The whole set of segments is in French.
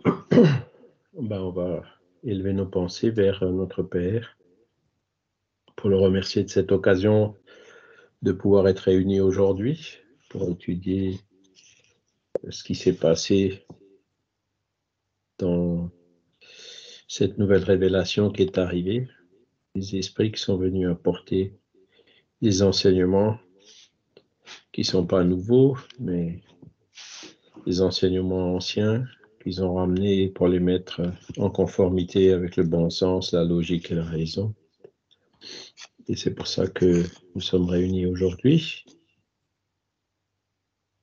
Ben, on va élever nos pensées vers euh, notre Père pour le remercier de cette occasion de pouvoir être réunis aujourd'hui pour étudier ce qui s'est passé dans cette nouvelle révélation qui est arrivée, les esprits qui sont venus apporter des enseignements qui ne sont pas nouveaux, mais des enseignements anciens qu'ils ont ramenés pour les mettre euh, en conformité avec le bon sens, la logique et la raison. Et c'est pour ça que nous sommes réunis aujourd'hui,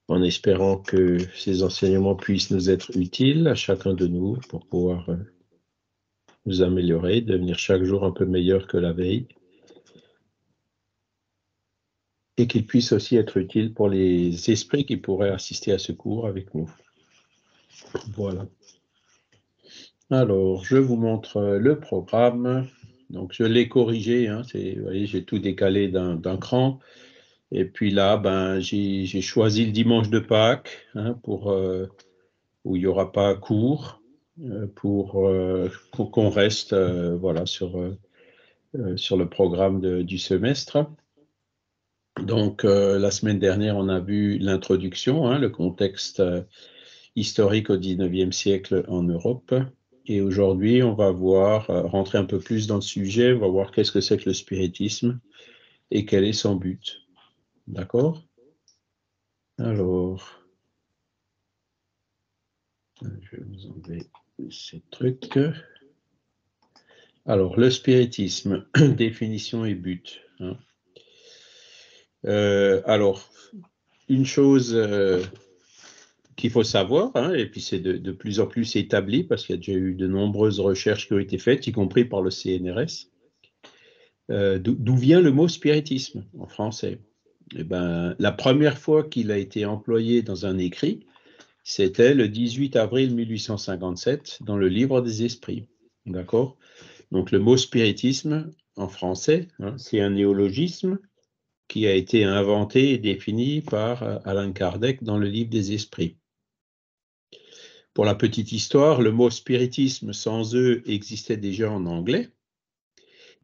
en espérant que ces enseignements puissent nous être utiles à chacun de nous pour pouvoir euh, nous améliorer, devenir chaque jour un peu meilleur que la veille, et qu'ils puissent aussi être utiles pour les esprits qui pourraient assister à ce cours avec nous. Voilà. Alors, je vous montre euh, le programme. Donc, je l'ai corrigé. Hein, vous voyez, j'ai tout décalé d'un cran. Et puis là, ben, j'ai choisi le dimanche de Pâques hein, pour, euh, où il n'y aura pas cours euh, pour, qu'on reste voilà, sur, sur le programme du semestre. Donc, la semaine dernière, on a vu l'introduction, hein, le contexte historique au 19e siècle en Europe. Et aujourd'hui, on va voir, euh, rentrer un peu plus dans le sujet, on va voir qu'est-ce que c'est que le spiritisme et quel est son but. D'accord Alors, je vais vous enlever ces trucs. Alors, le spiritisme, définition et but. Hein. Euh, alors, une chose euh, qu'il faut savoir, hein, et puis c'est de, plus en plus établi parce qu'il y a déjà eu de nombreuses recherches qui ont été faites, y compris par le CNRS. Euh, d'où vient le mot spiritisme en français eh ben, La première fois qu'il a été employé dans un écrit, c'était le 18 avril 1857 dans le Livre des Esprits. D'accord Donc le mot spiritisme en français, hein, c'est un néologisme qui a été inventé et défini par euh, Alain Kardec dans le Livre des Esprits. Pour la petite histoire, le mot spiritisme sans eux, existait déjà en anglais,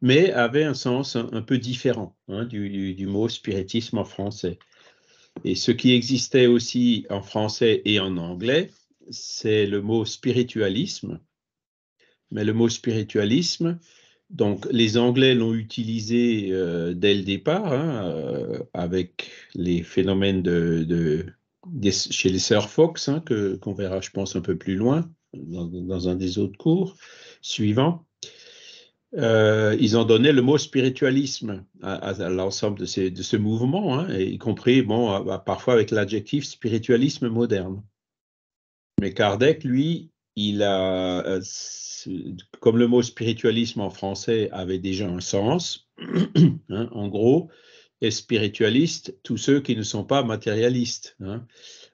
mais avait un sens un, peu différent hein, du, mot spiritisme en français. Et ce qui existait aussi en français et en anglais, c'est le mot spiritualisme. Mais le mot spiritualisme, donc les Anglais l'ont utilisé euh, dès le départ hein, euh, avec les phénomènes de chez les sœurs Fox, hein, que, qu'on verra, je pense, un peu plus loin, dans, dans un des autres cours suivants. Euh, ils ont donné le mot spiritualisme à, l'ensemble de, de, ce mouvement, hein, y compris bon, parfois avec l'adjectif spiritualisme moderne. Mais Kardec, lui, il a, euh, comme le mot spiritualisme en français avait déjà un sens, hein, en gros, et spiritualistes, tous ceux qui ne sont pas matérialistes. Hein.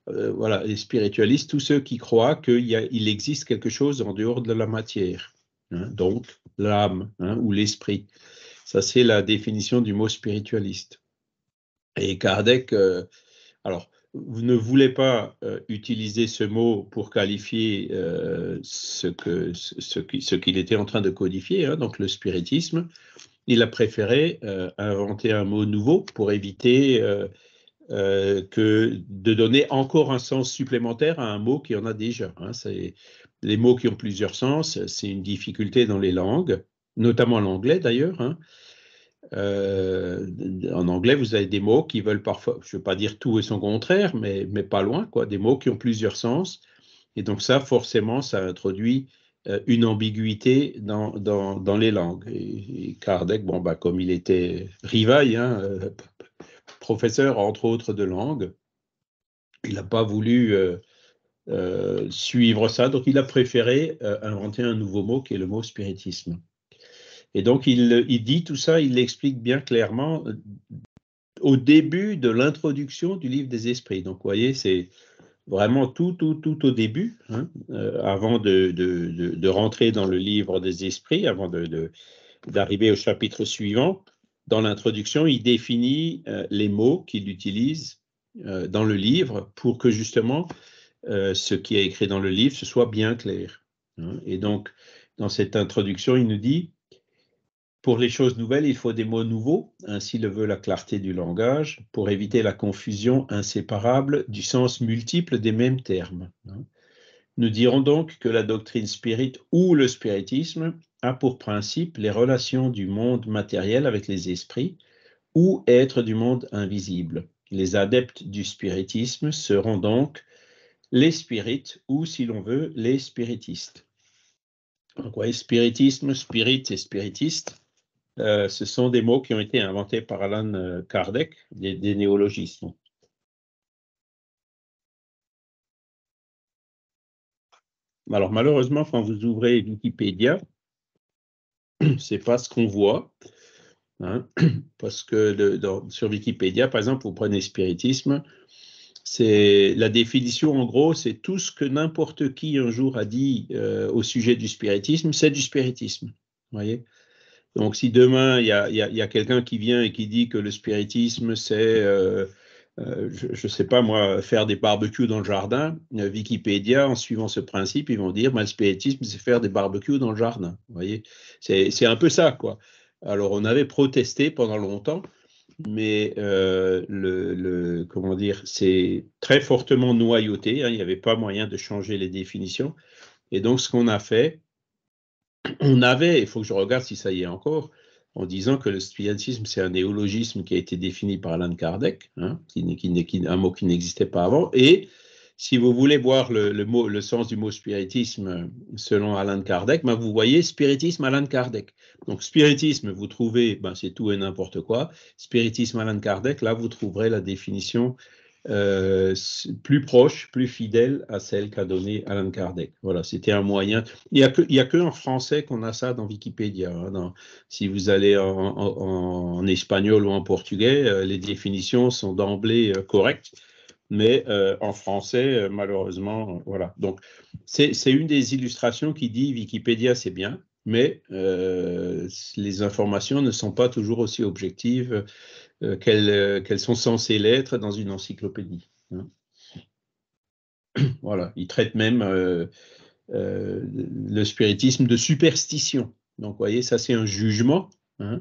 Euh, voilà, les spiritualistes, tous ceux qui croient qu'il existe quelque chose en dehors de la matière, hein, donc l'âme hein, ou l'esprit. Ça, c'est la définition du mot spiritualiste. Et Kardec, euh, alors, ne voulez pas euh, utiliser ce mot pour qualifier euh, ce qu'il ce, ce était en train de codifier, donc le spiritisme, il a préféré euh, inventer un mot nouveau pour éviter euh, euh, que de donner encore un sens supplémentaire à un mot qui en a déjà. Hein. Les mots qui ont plusieurs sens, c'est une difficulté dans les langues, notamment l'anglais d'ailleurs. Hein. en anglais, vous avez des mots qui veulent parfois, je ne veux pas dire tout et son contraire, mais, mais, pas loin, quoi, des mots qui ont plusieurs sens. Et donc ça, forcément, ça introduit euh, une ambiguïté dans, dans, les langues. Et, Kardec, bon, bah, comme il était rivail, hein, euh, professeur entre autres de langues il n'a pas voulu euh, suivre ça, donc il a préféré inventer un nouveau mot qui est le mot spiritisme. Et donc il, il dit tout ça, il l'explique bien clairement au début de l'introduction du livre des esprits. Donc vous voyez, c'est vraiment tout, tout, tout au début, hein, euh, avant de, de, rentrer dans le livre des esprits, avant d'arriver au chapitre suivant, dans l'introduction, il définit euh, les mots qu'il utilise euh, dans le livre pour que justement ce qui est écrit dans le livre, soit bien clair. Hein. Et donc, dans cette introduction, il nous dit, pour les choses nouvelles, il faut des mots nouveaux, ainsi le veut la clarté du langage, pour éviter la confusion inséparable du sens multiple des mêmes termes. Nous dirons donc que la doctrine spirit ou le spiritisme a pour principe les relations du monde matériel avec les esprits ou être du monde invisible. Les adeptes du spiritisme seront donc les spirites ou, si l'on veut, les spiritistes. Donc, spiritisme, spirit et spiritiste, euh, ce sont des mots qui ont été inventés par Alan euh, Kardec, des, néologistes. Alors malheureusement, quand vous ouvrez Wikipédia, ce n'est pas ce qu'on voit. Hein, parce que sur Wikipédia, par exemple, vous prenez spiritisme, c'est la définition en gros, c'est tout ce que n'importe qui un jour a dit euh, au sujet du spiritisme, c'est du spiritisme. Voyez donc si demain, il y a, quelqu'un qui vient et qui dit que le spiritisme, c'est, euh, euh, je ne sais pas moi, faire des barbecues dans le jardin, euh, Wikipédia, en suivant ce principe, ils vont dire, bah, le spiritisme, c'est faire des barbecues dans le jardin. Vous voyez, c'est un peu ça, quoi. Alors on avait protesté pendant longtemps, mais le, comment dire, c'est très fortement noyauté. Hein. il n'y avait pas moyen de changer les définitions. Et donc ce qu'on a fait, on avait, il faut que je regarde si ça y est encore, en disant que le spiritisme, c'est un néologisme qui a été défini par Alain Kardec, hein, qui, un mot qui n'existait pas avant. Et si vous voulez voir le, mot, le sens du mot spiritisme euh, selon Alain Kardec, ben, vous voyez spiritisme Alain Kardec. Donc spiritisme, vous trouvez, ben c'est tout et n'importe quoi. Spiritisme Alain Kardec, là, vous trouverez la définition euh, plus proche, plus fidèle à celle qu'a donnée Alan Kardec. Voilà, c'était un moyen. Il n'y a qu'en que français qu'on a ça dans Wikipédia. Hein, si vous allez en, espagnol ou en portugais, euh, les définitions sont d'emblée euh, correctes. Mais en français, malheureusement, voilà. Donc, c'est une des illustrations qui dit Wikipédia, c'est bien, mais les informations ne sont pas toujours aussi objectives euh, euh, qu'elles sont censées l'être dans une encyclopédie. Hein. Voilà, il traite même euh, le spiritisme de superstition. Donc, vous voyez, ça c'est un jugement. Hein.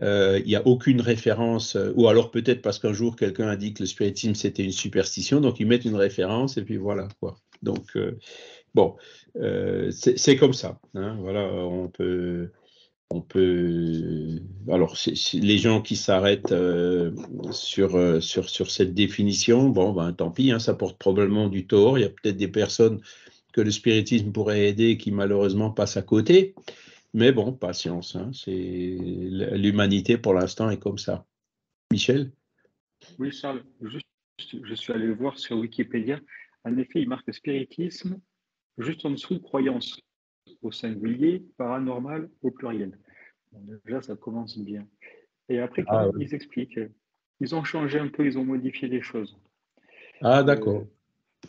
Il n'y a aucune référence, ou alors peut-être parce qu'un jour quelqu'un a dit que le spiritisme c'était une superstition, donc ils mettent une référence et puis voilà quoi. Donc bon, c'est comme ça. Hein, voilà, on peut on peut. Alors, les gens qui s'arrêtent euh, sur, euh, sur, sur, cette définition, bon, ben, tant pis, hein, ça porte probablement du tort. Il y a peut-être des personnes que le spiritisme pourrait aider qui malheureusement passent à côté. Mais bon, patience. Hein, c'est L'humanité, pour l'instant, est comme ça. Michel Oui, Charles, je suis allé voir sur Wikipédia. En effet, il marque spiritisme juste en dessous de croyance au singulier, paranormal au pluriel. Bon, déjà, ça commence bien. Et après, ah, ils expliquent. Ils ont changé un peu, ils ont modifié des choses. Ah, d'accord. Euh,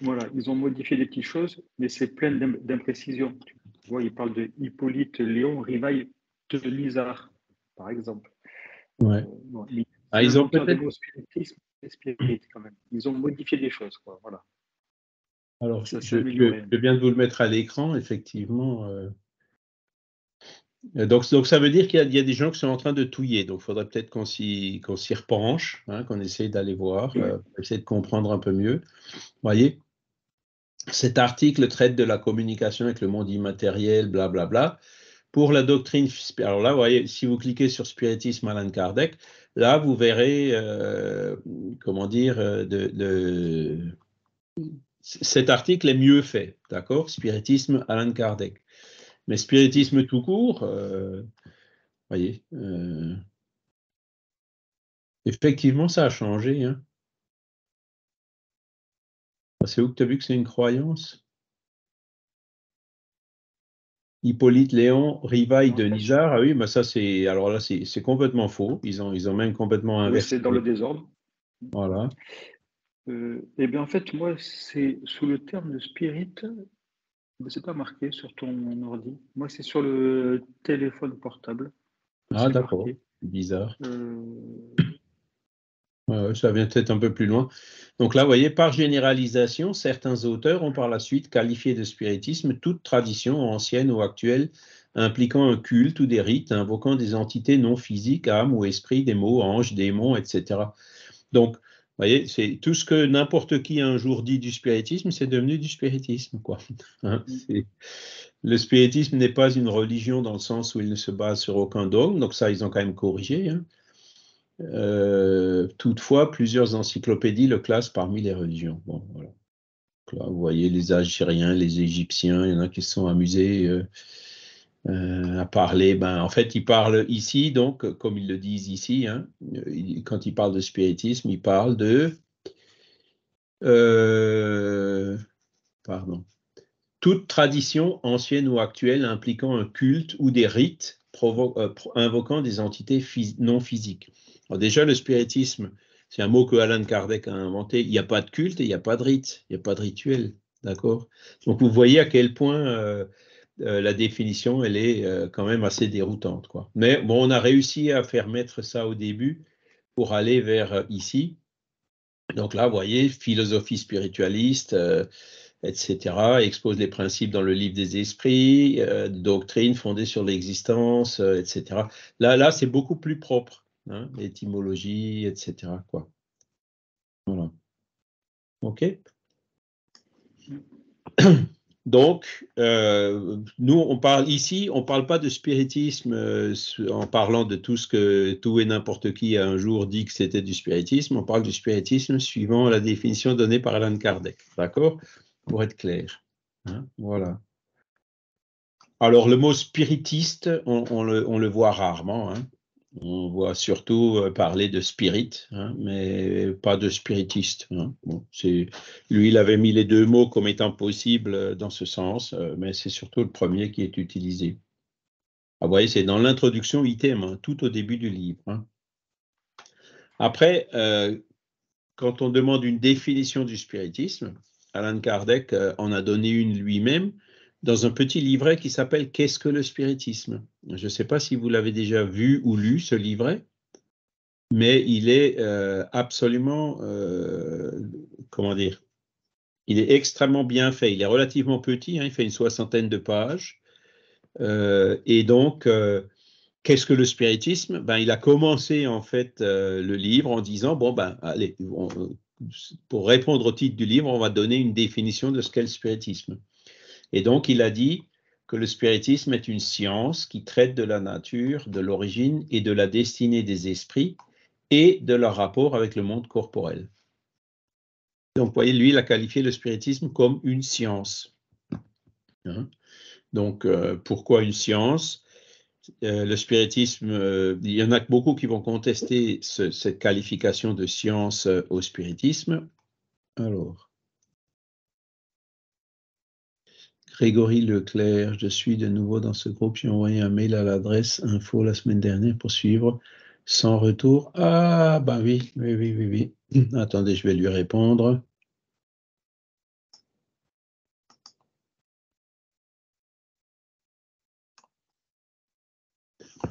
voilà, ils ont modifié des petites choses, mais c'est plein d'imprécisions. Tu vois, ils parlent de Hippolyte Léon Rivail de Lizard, par exemple. Ouais. Euh, bon, ils, ah, ont peut-être. Ils ont modifié des choses, quoi. Voilà. Alors, je, viens de vous le mettre à l'écran, effectivement. Euh. Donc, donc, ça veut dire qu'il y, a des gens qui sont en train de touiller. Donc, il faudrait peut-être qu'on s'y repenche, hein, qu'on essaye d'aller voir, euh, essayer de comprendre un peu mieux. Vous voyez, cet article traite de la communication avec le monde immatériel, blablabla. Bla, bla. Pour la doctrine, alors là, vous voyez, si vous cliquez sur Spiritisme Alan Kardec, là, vous verrez, euh, comment dire, de cet article est mieux fait, d'accord Spiritisme Alain Kardec. Mais spiritisme tout court, euh, voyez, euh, effectivement, ça a changé. Hein. C'est où que tu as vu que c'est une croyance Hippolyte Léon, Rivaille de Nizar, ah oui, mais ça c'est alors là c'est complètement faux. Ils ont, ils ont même complètement inversé. c'est dans le désordre. Voilà. Et euh, eh bien, en fait, moi, c'est sous le terme de spirit, c'est pas marqué sur ton ordi. Moi, c'est sur le téléphone portable. Ah, d'accord. Bizarre. Euh, ça vient peut-être un peu plus loin. Donc là, vous voyez, par généralisation, certains auteurs ont par la suite qualifié de spiritisme toute tradition ancienne ou actuelle impliquant un culte ou des rites invoquant des entités non physiques, âmes ou esprits, des mots, anges, démons, etc. Donc, vous voyez, c'est tout ce que n'importe qui un jour dit du spiritisme, c'est devenu du spiritisme, quoi. Hein, mm. le spiritisme n'est pas une religion dans le sens où il ne se base sur aucun dogme, donc ça, ils ont quand même corrigé. Hein. Euh, toutefois, plusieurs encyclopédies le classent parmi les religions. vous voyez les Algériens, les Égyptiens, il y en a qui se sont amusés. Euh, euh, à parler. Ben, en fait, il parle ici, donc, comme ils le disent ici, hein, euh, quand il parle de spiritisme, il parle de. Euh, pardon. Toute tradition ancienne ou actuelle impliquant un culte ou des rites invoquant des entités non physiques. Alors déjà, le spiritisme, c'est un mot que Alan Kardec a inventé. Il n'y a pas de culte et il n'y a pas de rite, il n'y a pas de rituel. D'accord Donc vous voyez à quel point euh, la définition, elle est euh, quand même assez déroutante. Quoi. Mais bon, on a réussi à faire mettre ça au début pour aller vers euh, ici. Donc là, vous voyez, philosophie spiritualiste, etc., expose les principes dans le livre des esprits, doctrine fondée sur l'existence, etc. Là, là c'est beaucoup plus propre, hein, étymologie, etc. Quoi. Voilà. OK donc, euh, nous, on parle ici, on ne parle pas de spiritisme euh, en parlant de tout ce que tout et n'importe qui a un jour dit que c'était du spiritisme. On parle du spiritisme suivant la définition donnée par Alan Kardec, d'accord Pour être clair. Hein, voilà. Alors, le mot spiritiste, on, le, on le, voit rarement. Hein on voit surtout euh, parler de spirit, hein, mais pas de spiritiste. Hein. lui, il avait mis les deux mots comme étant possible euh, dans ce sens, euh, mais c'est surtout le premier qui est utilisé. Ah, vous voyez, c'est dans l'introduction item, hein, tout au début du livre. Après, quand on demande une définition du spiritisme, Alan Kardec en a donné une lui-même, dans un petit livret qui s'appelle Qu'est-ce que le spiritisme Je ne sais pas si vous l'avez déjà vu ou lu, ce livret, mais il est euh, absolument, euh, comment dire, il est extrêmement bien fait. Il est relativement petit, hein, il fait une soixantaine de pages. Euh, et donc, qu'est-ce que le spiritisme ben, Il a commencé en fait le livre en disant, bon, ben, allez, pour répondre au titre du livre, on va donner une définition de ce qu'est le spiritisme. Et donc, il a dit que le spiritisme est une science qui traite de la nature, de l'origine et de la destinée des esprits et de leur rapport avec le monde corporel. Donc, vous voyez, lui, il a qualifié le spiritisme comme une science. Hein? Donc, euh, pourquoi une science euh, le spiritisme, euh, il y en a beaucoup qui vont contester cette qualification de science au spiritisme. Alors, Grégory Leclerc, je suis de nouveau dans ce groupe. J'ai envoyé un mail à l'adresse info la semaine dernière pour suivre sans retour. Ah, bah oui, oui, oui, oui, oui. Attendez, je vais lui répondre.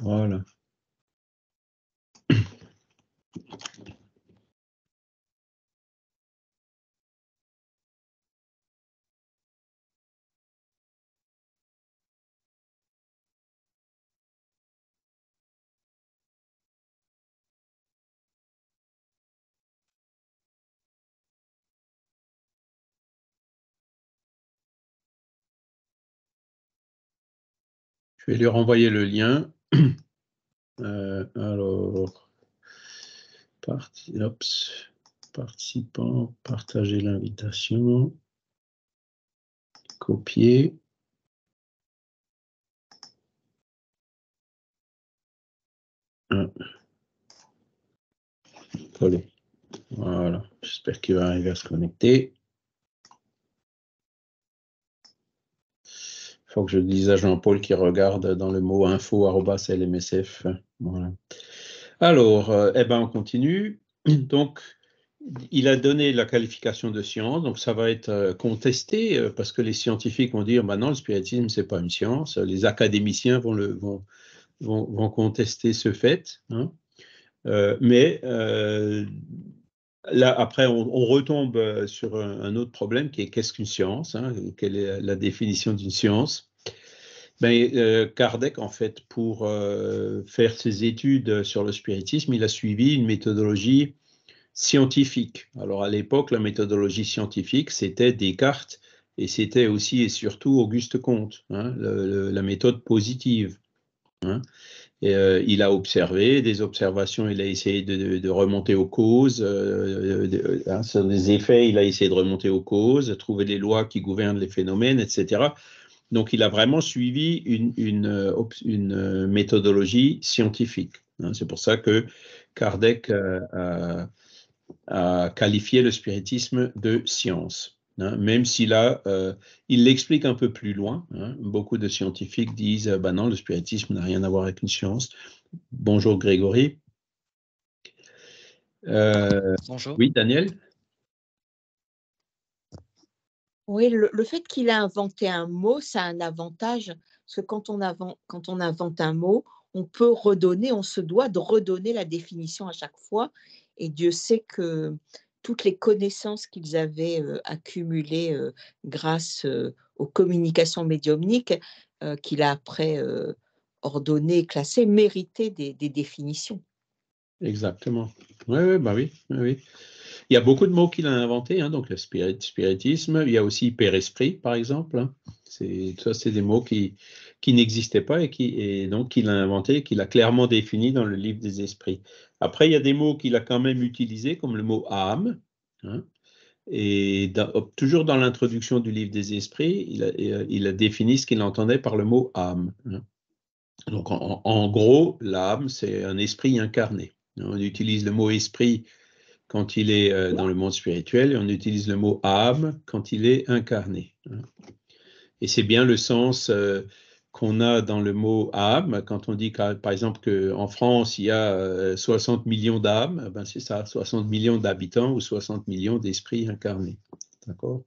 Voilà. Je vais lui renvoyer le lien. Euh, alors, participant, partager l'invitation, copier. Voilà, j'espère qu'il va arriver à se connecter. faut que je dise à Jean-Paul qui regarde dans le mot info.lmsf. Voilà. Alors, euh, eh ben, on continue. Donc, il a donné la qualification de science, donc ça va être euh, contesté euh, parce que les scientifiques vont dire maintenant bah le spiritisme n'est pas une science, les académiciens vont, le, vont, contester ce fait, hein. mais Là, après, on, retombe euh, sur un, autre problème qui est qu'est-ce qu'une science hein, Quelle est la définition d'une science ben, euh, Kardec, en fait, pour euh, faire ses études sur le spiritisme, il a suivi une méthodologie scientifique. Alors, à l'époque, la méthodologie scientifique, c'était Descartes et c'était aussi et surtout Auguste Comte, hein, la méthode positive. Hein. Euh, il a observé des observations, il a essayé de, remonter aux causes, euh, euh, hein, sur des effets, il a essayé de remonter aux causes, trouver les lois qui gouvernent les phénomènes, etc. Donc il a vraiment suivi une, méthodologie scientifique. Hein. C'est pour ça que Kardec a qualifié le spiritisme de science. Hein, même si là, euh, il l'explique un peu plus loin. Hein. beaucoup de scientifiques disent ben non, le spiritisme n'a rien à voir avec une science. Bonjour Grégory. Euh, Bonjour. Oui, Daniel. Oui, le, fait qu'il a inventé un mot, ça a un avantage, parce que quand on invente un mot, on peut redonner, on se doit de redonner la définition à chaque fois. Et Dieu sait que toutes les connaissances qu'ils avaient accumulées grâce aux communications médiumniques qu'il a après ordonnées et classées méritaient des, définitions. Exactement. Oui, bah oui, oui. Il y a beaucoup de mots qu'il a inventés, hein, donc le spiritisme, il y a aussi père esprit par exemple. Hein. Ça, c'est des mots qui, qui n'existait pas et, qui, et donc qu'il a inventé, qu'il a clairement défini dans le livre des esprits. Après, il y a des mots qu'il a quand même utilisé, comme le mot âme. Hein, et toujours dans l'introduction du livre des esprits, euh, il a, défini ce qu'il entendait par le mot âme. Hein. Donc en, en gros, l'âme, c'est un esprit incarné. Hein. On utilise le mot esprit quand il est euh, dans le monde spirituel et on utilise le mot âme quand il est incarné. Et c'est bien le sens euh, qu'on a dans le mot âme. Quand on dit, par exemple, qu'en France, il y a 60 euh, millions d'âmes, eh ben c'est ça, 60 millions d'habitants ou 60 millions d'esprits incarnés. D'accord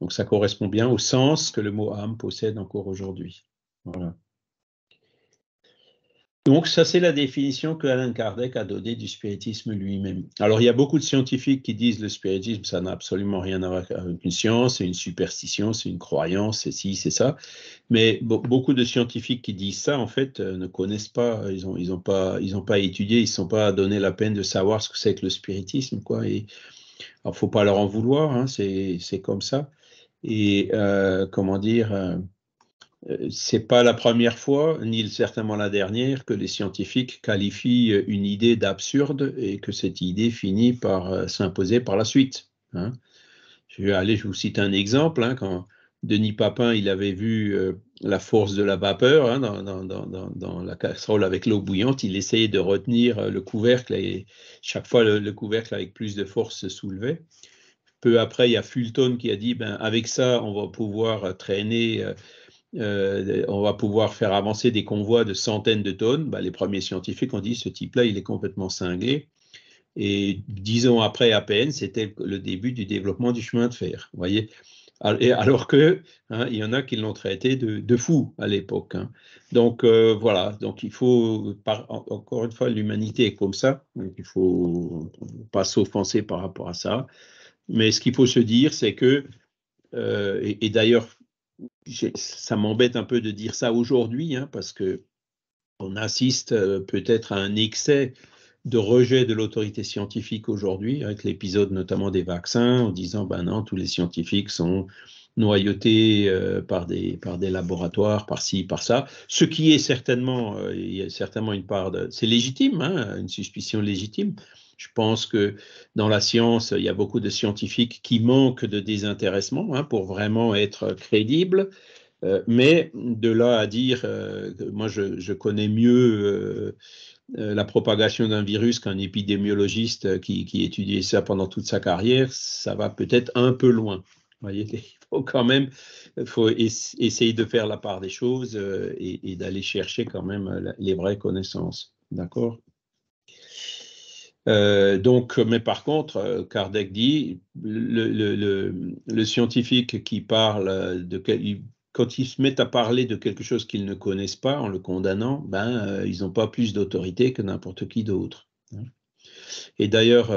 Donc, ça correspond bien au sens que le mot âme possède encore aujourd'hui. Voilà. Donc ça, c'est la définition que Alain Kardec a donnée du spiritisme lui-même. Alors il y a beaucoup de scientifiques qui disent le spiritisme, ça n'a absolument rien à voir avec une science, c'est une superstition, c'est une croyance, c'est ci, c'est ça. Mais beaucoup de scientifiques qui disent ça, en fait, euh, ne connaissent pas, ils n'ont ils ont pas, ils ont pas étudié, ils ne sont pas donné la peine de savoir ce que c'est que le spiritisme. Quoi. Et, faut pas leur en vouloir, hein, c'est comme ça. Et euh, comment dire euh, euh, c'est pas la première fois, ni certainement la dernière, que les scientifiques qualifient euh, une idée d'absurde et que cette idée finit par euh, s'imposer par la suite. Hein. Je vais aller, je vous cite un exemple. Hein, quand Denis Papin, il avait vu la force de la vapeur hein, dans, la casserole avec l'eau bouillante, il essayait de retenir le couvercle et chaque fois le, le couvercle avec plus de force se soulevait. Peu après, il y a Fulton qui a dit, ben, avec ça, on va pouvoir traîner euh, on va pouvoir faire avancer des convois de centaines de tonnes. Bah, les premiers scientifiques ont dit ce type-là, il est complètement cinglé. Et dix ans après à peine, c'était le début du développement du chemin de fer. voyez alors que hein, il y en a qui l'ont traité de, fou à l'époque. Hein. Donc euh, voilà, donc il faut encore une fois l'humanité est comme ça, il il faut pas s'offenser par rapport à ça. Mais ce qu'il faut se dire, c'est que euh, et d'ailleurs ça m'embête un peu de dire ça aujourd'hui, hein, parce que on assiste euh, peut-être à un excès de rejet de l'autorité scientifique aujourd'hui, avec l'épisode notamment des vaccins, en disant ben non, tous les scientifiques sont noyautés euh, par, des, par des laboratoires, par ci, par ça. Ce qui est certainement, euh, il y a certainement une part de. C'est légitime, hein, une suspicion légitime, je pense que dans la science, il y a beaucoup de scientifiques qui manquent de désintéressement hein, pour vraiment être crédibles. Euh, mais de là à dire, euh, moi je, connais mieux euh, euh, la propagation d'un virus qu'un épidémiologiste qui, qui étudiait ça pendant toute sa carrière, ça va peut-être un peu loin. Vous voyez, il faut quand même faut essayer de faire la part des choses et d'aller chercher quand même les vraies connaissances. D'accord euh, donc, mais par contre, euh, Kardec dit, le, scientifique qui parle de quand il se met à parler de quelque chose qu'il ne connaissent pas en le condamnant, ben euh, ils n'ont pas plus d'autorité que n'importe qui d'autre. Et d'ailleurs,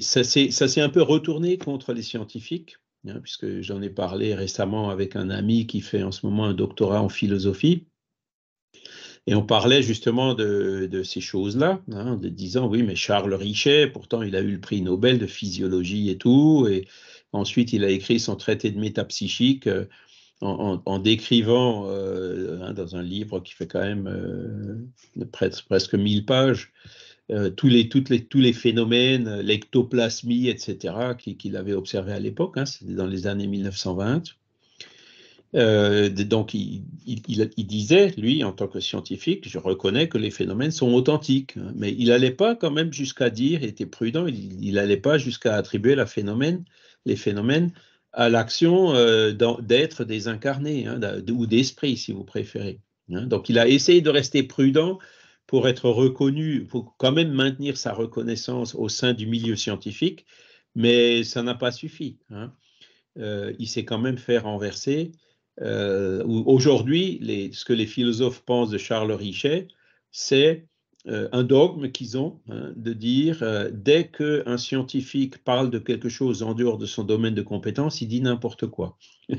ça s'est un peu retourné contre les scientifiques, hein, puisque j'en ai parlé récemment avec un ami qui fait en ce moment un doctorat en philosophie et on parlait justement de, ces choses-là, hein, de disant, oui, mais Charles Richet, pourtant il a eu le prix Nobel de physiologie et tout, et ensuite il a écrit son traité de métapsychique euh, en, décrivant euh, hein, dans un livre qui fait quand même euh, presque, mille pages. tous, les, les, tous les phénomènes, l'ectoplasmie, etc., qu'il avait observé à l'époque, hein, c'était dans les années 1920. Euh, donc, il, disait, lui, en tant que scientifique, je reconnais que les phénomènes sont authentiques, hein, mais il n'allait pas quand même jusqu'à dire, il était prudent, il n'allait pas jusqu'à attribuer la phénomène, les phénomènes à l'action euh, d'être d'êtres désincarnés hein, ou d'esprit, si vous préférez. Hein. Donc, il a essayé de rester prudent pour être reconnu, pour quand même maintenir sa reconnaissance au sein du milieu scientifique, mais ça n'a pas suffi. Euh, il s'est quand même fait renverser euh, aujourd'hui, ce que les philosophes pensent de Charles Richet, c'est euh, un dogme qu'ils ont hein, de dire euh, dès dès qu'un scientifique parle de quelque chose en dehors de son domaine de compétence, il dit n'importe quoi.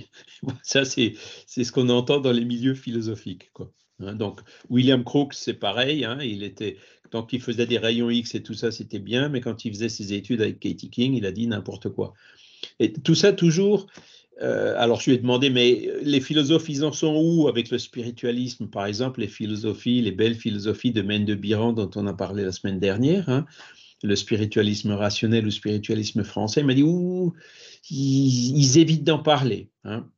Ça, c'est ce qu'on entend dans les milieux philosophiques. Quoi. Hein. donc, William Crookes, c'est pareil. Hein, il était, quand il faisait des rayons X et tout ça, c'était bien, mais quand il faisait ses études avec Katie King, il a dit n'importe quoi. Et tout ça, toujours, euh, alors je lui ai demandé, mais euh, les philosophes, ils en sont où avec le spiritualisme Par exemple, les philosophies, les belles philosophies de Maine de Biran dont on a parlé la semaine dernière, hein? le spiritualisme rationnel ou spiritualisme français, il m'a dit, ils, évitent d'en parler. Hein?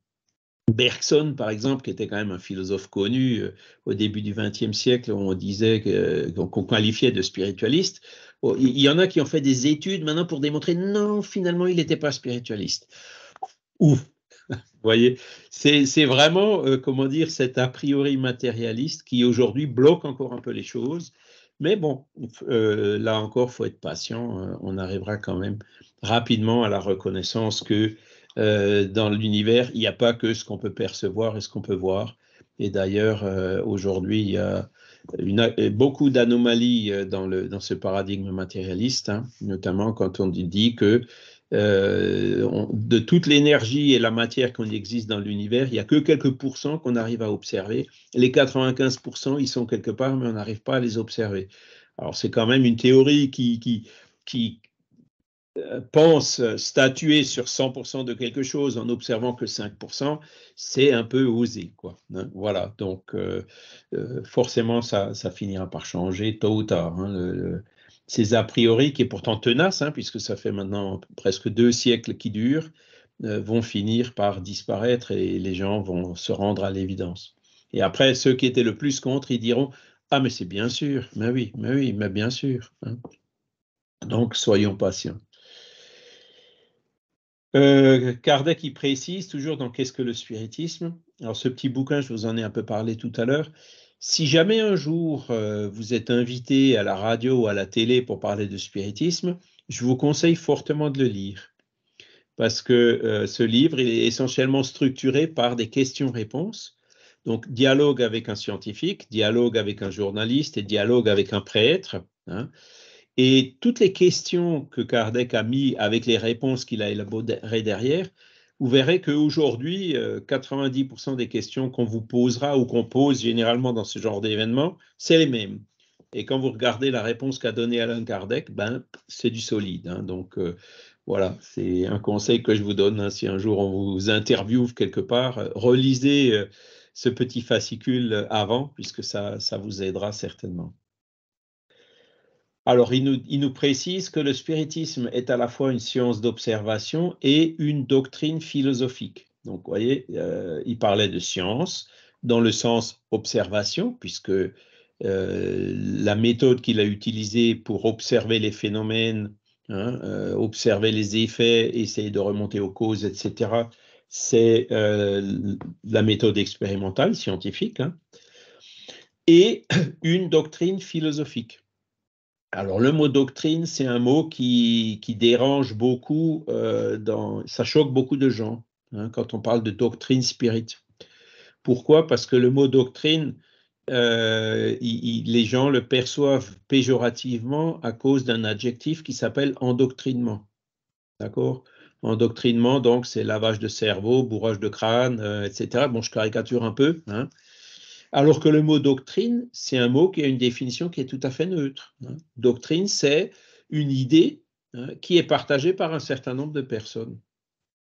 Bergson, par exemple, qui était quand même un philosophe connu euh, au début du XXe siècle, on disait qu'on qualifiait de spiritualiste. Oh, il y en a qui ont fait des études maintenant pour démontrer non, finalement, il n'était pas spiritualiste ouf. Vous voyez, c'est vraiment, euh, comment dire, cet a priori matérialiste qui aujourd'hui bloque encore un peu les choses. Mais bon, euh, là encore, faut être patient. Hein. on arrivera quand même rapidement à la reconnaissance que euh, dans l'univers, il n'y a pas que ce qu'on peut percevoir et ce qu'on peut voir. Et d'ailleurs, aujourd'hui, il y a beaucoup d'anomalies dans, dans, ce paradigme matérialiste, hein. notamment quand on dit que euh, de toute l'énergie et la matière qu'on existe dans l'univers, il n'y a que quelques pourcents qu'on arrive à observer. Les 95%, ils sont quelque part, mais on n'arrive pas à les observer. Alors c'est quand même une théorie qui, qui, euh, pense statuer sur 100% de quelque chose en observant que 5%, c'est un peu osé. Quoi. Hein. Voilà, donc euh, forcément, ça, finira par changer tôt ou tard. Hein, ces a priori, qui est pourtant tenace, hein, puisque ça fait maintenant presque deux siècles qui durent, euh, vont finir par disparaître et les gens vont se rendre à l'évidence. Et après, ceux qui étaient le plus contre, ils diront Ah, mais c'est bien sûr, mais oui, mais oui, mais bien sûr. Hein. Donc, soyons patients. Euh, Kardec y précise toujours dans Qu'est-ce que le spiritisme Alors, ce petit bouquin, je vous en ai un peu parlé tout à l'heure. Si jamais un jour euh, vous êtes invité à la radio ou à la télé pour parler de spiritisme, je vous conseille fortement de le lire. Parce que euh, ce livre, est essentiellement structuré par des questions-réponses. Donc, dialogue avec un scientifique, dialogue avec un journaliste et dialogue avec un prêtre. Hein. Et toutes les questions que Kardec a mises avec les réponses qu'il a élaborées derrière vous verrez qu'aujourd'hui, 90% euh, des questions qu'on vous posera ou qu'on pose généralement dans ce genre d'événement, c'est les mêmes. Et quand vous regardez la réponse qu'a donnée Alain Kardec, ben, c'est du solide. Hein. Donc euh, voilà, c'est un conseil que je vous donne. Hein. Si un jour on vous interviewe quelque part, euh, relisez ce petit fascicule avant, puisque ça vous aidera certainement. Alors, il nous, précise que le spiritisme est à la fois une science d'observation et une doctrine philosophique. Donc, vous voyez, euh, il parlait de science dans le sens observation, puisque euh, la méthode qu'il a utilisée pour observer les phénomènes, hein, euh, observer les effets, essayer de remonter aux causes, etc., c'est la méthode expérimentale, scientifique, hein, et une doctrine philosophique. Alors le mot doctrine, c'est un mot qui, dérange beaucoup, euh, ça choque beaucoup de gens hein, quand on parle de doctrine spirit. Pourquoi Parce que le mot doctrine, euh, les gens le perçoivent péjorativement à cause d'un adjectif qui s'appelle endoctrinement. D'accord Endoctrinement, donc, c'est lavage de cerveau, bourrage de crâne, euh, etc. Bon, je caricature un peu, hein. Alors que le mot doctrine, c'est un mot qui a une définition qui est tout à fait neutre. Hein. Doctrine, c'est une idée hein, qui est partagée par un certain nombre de personnes.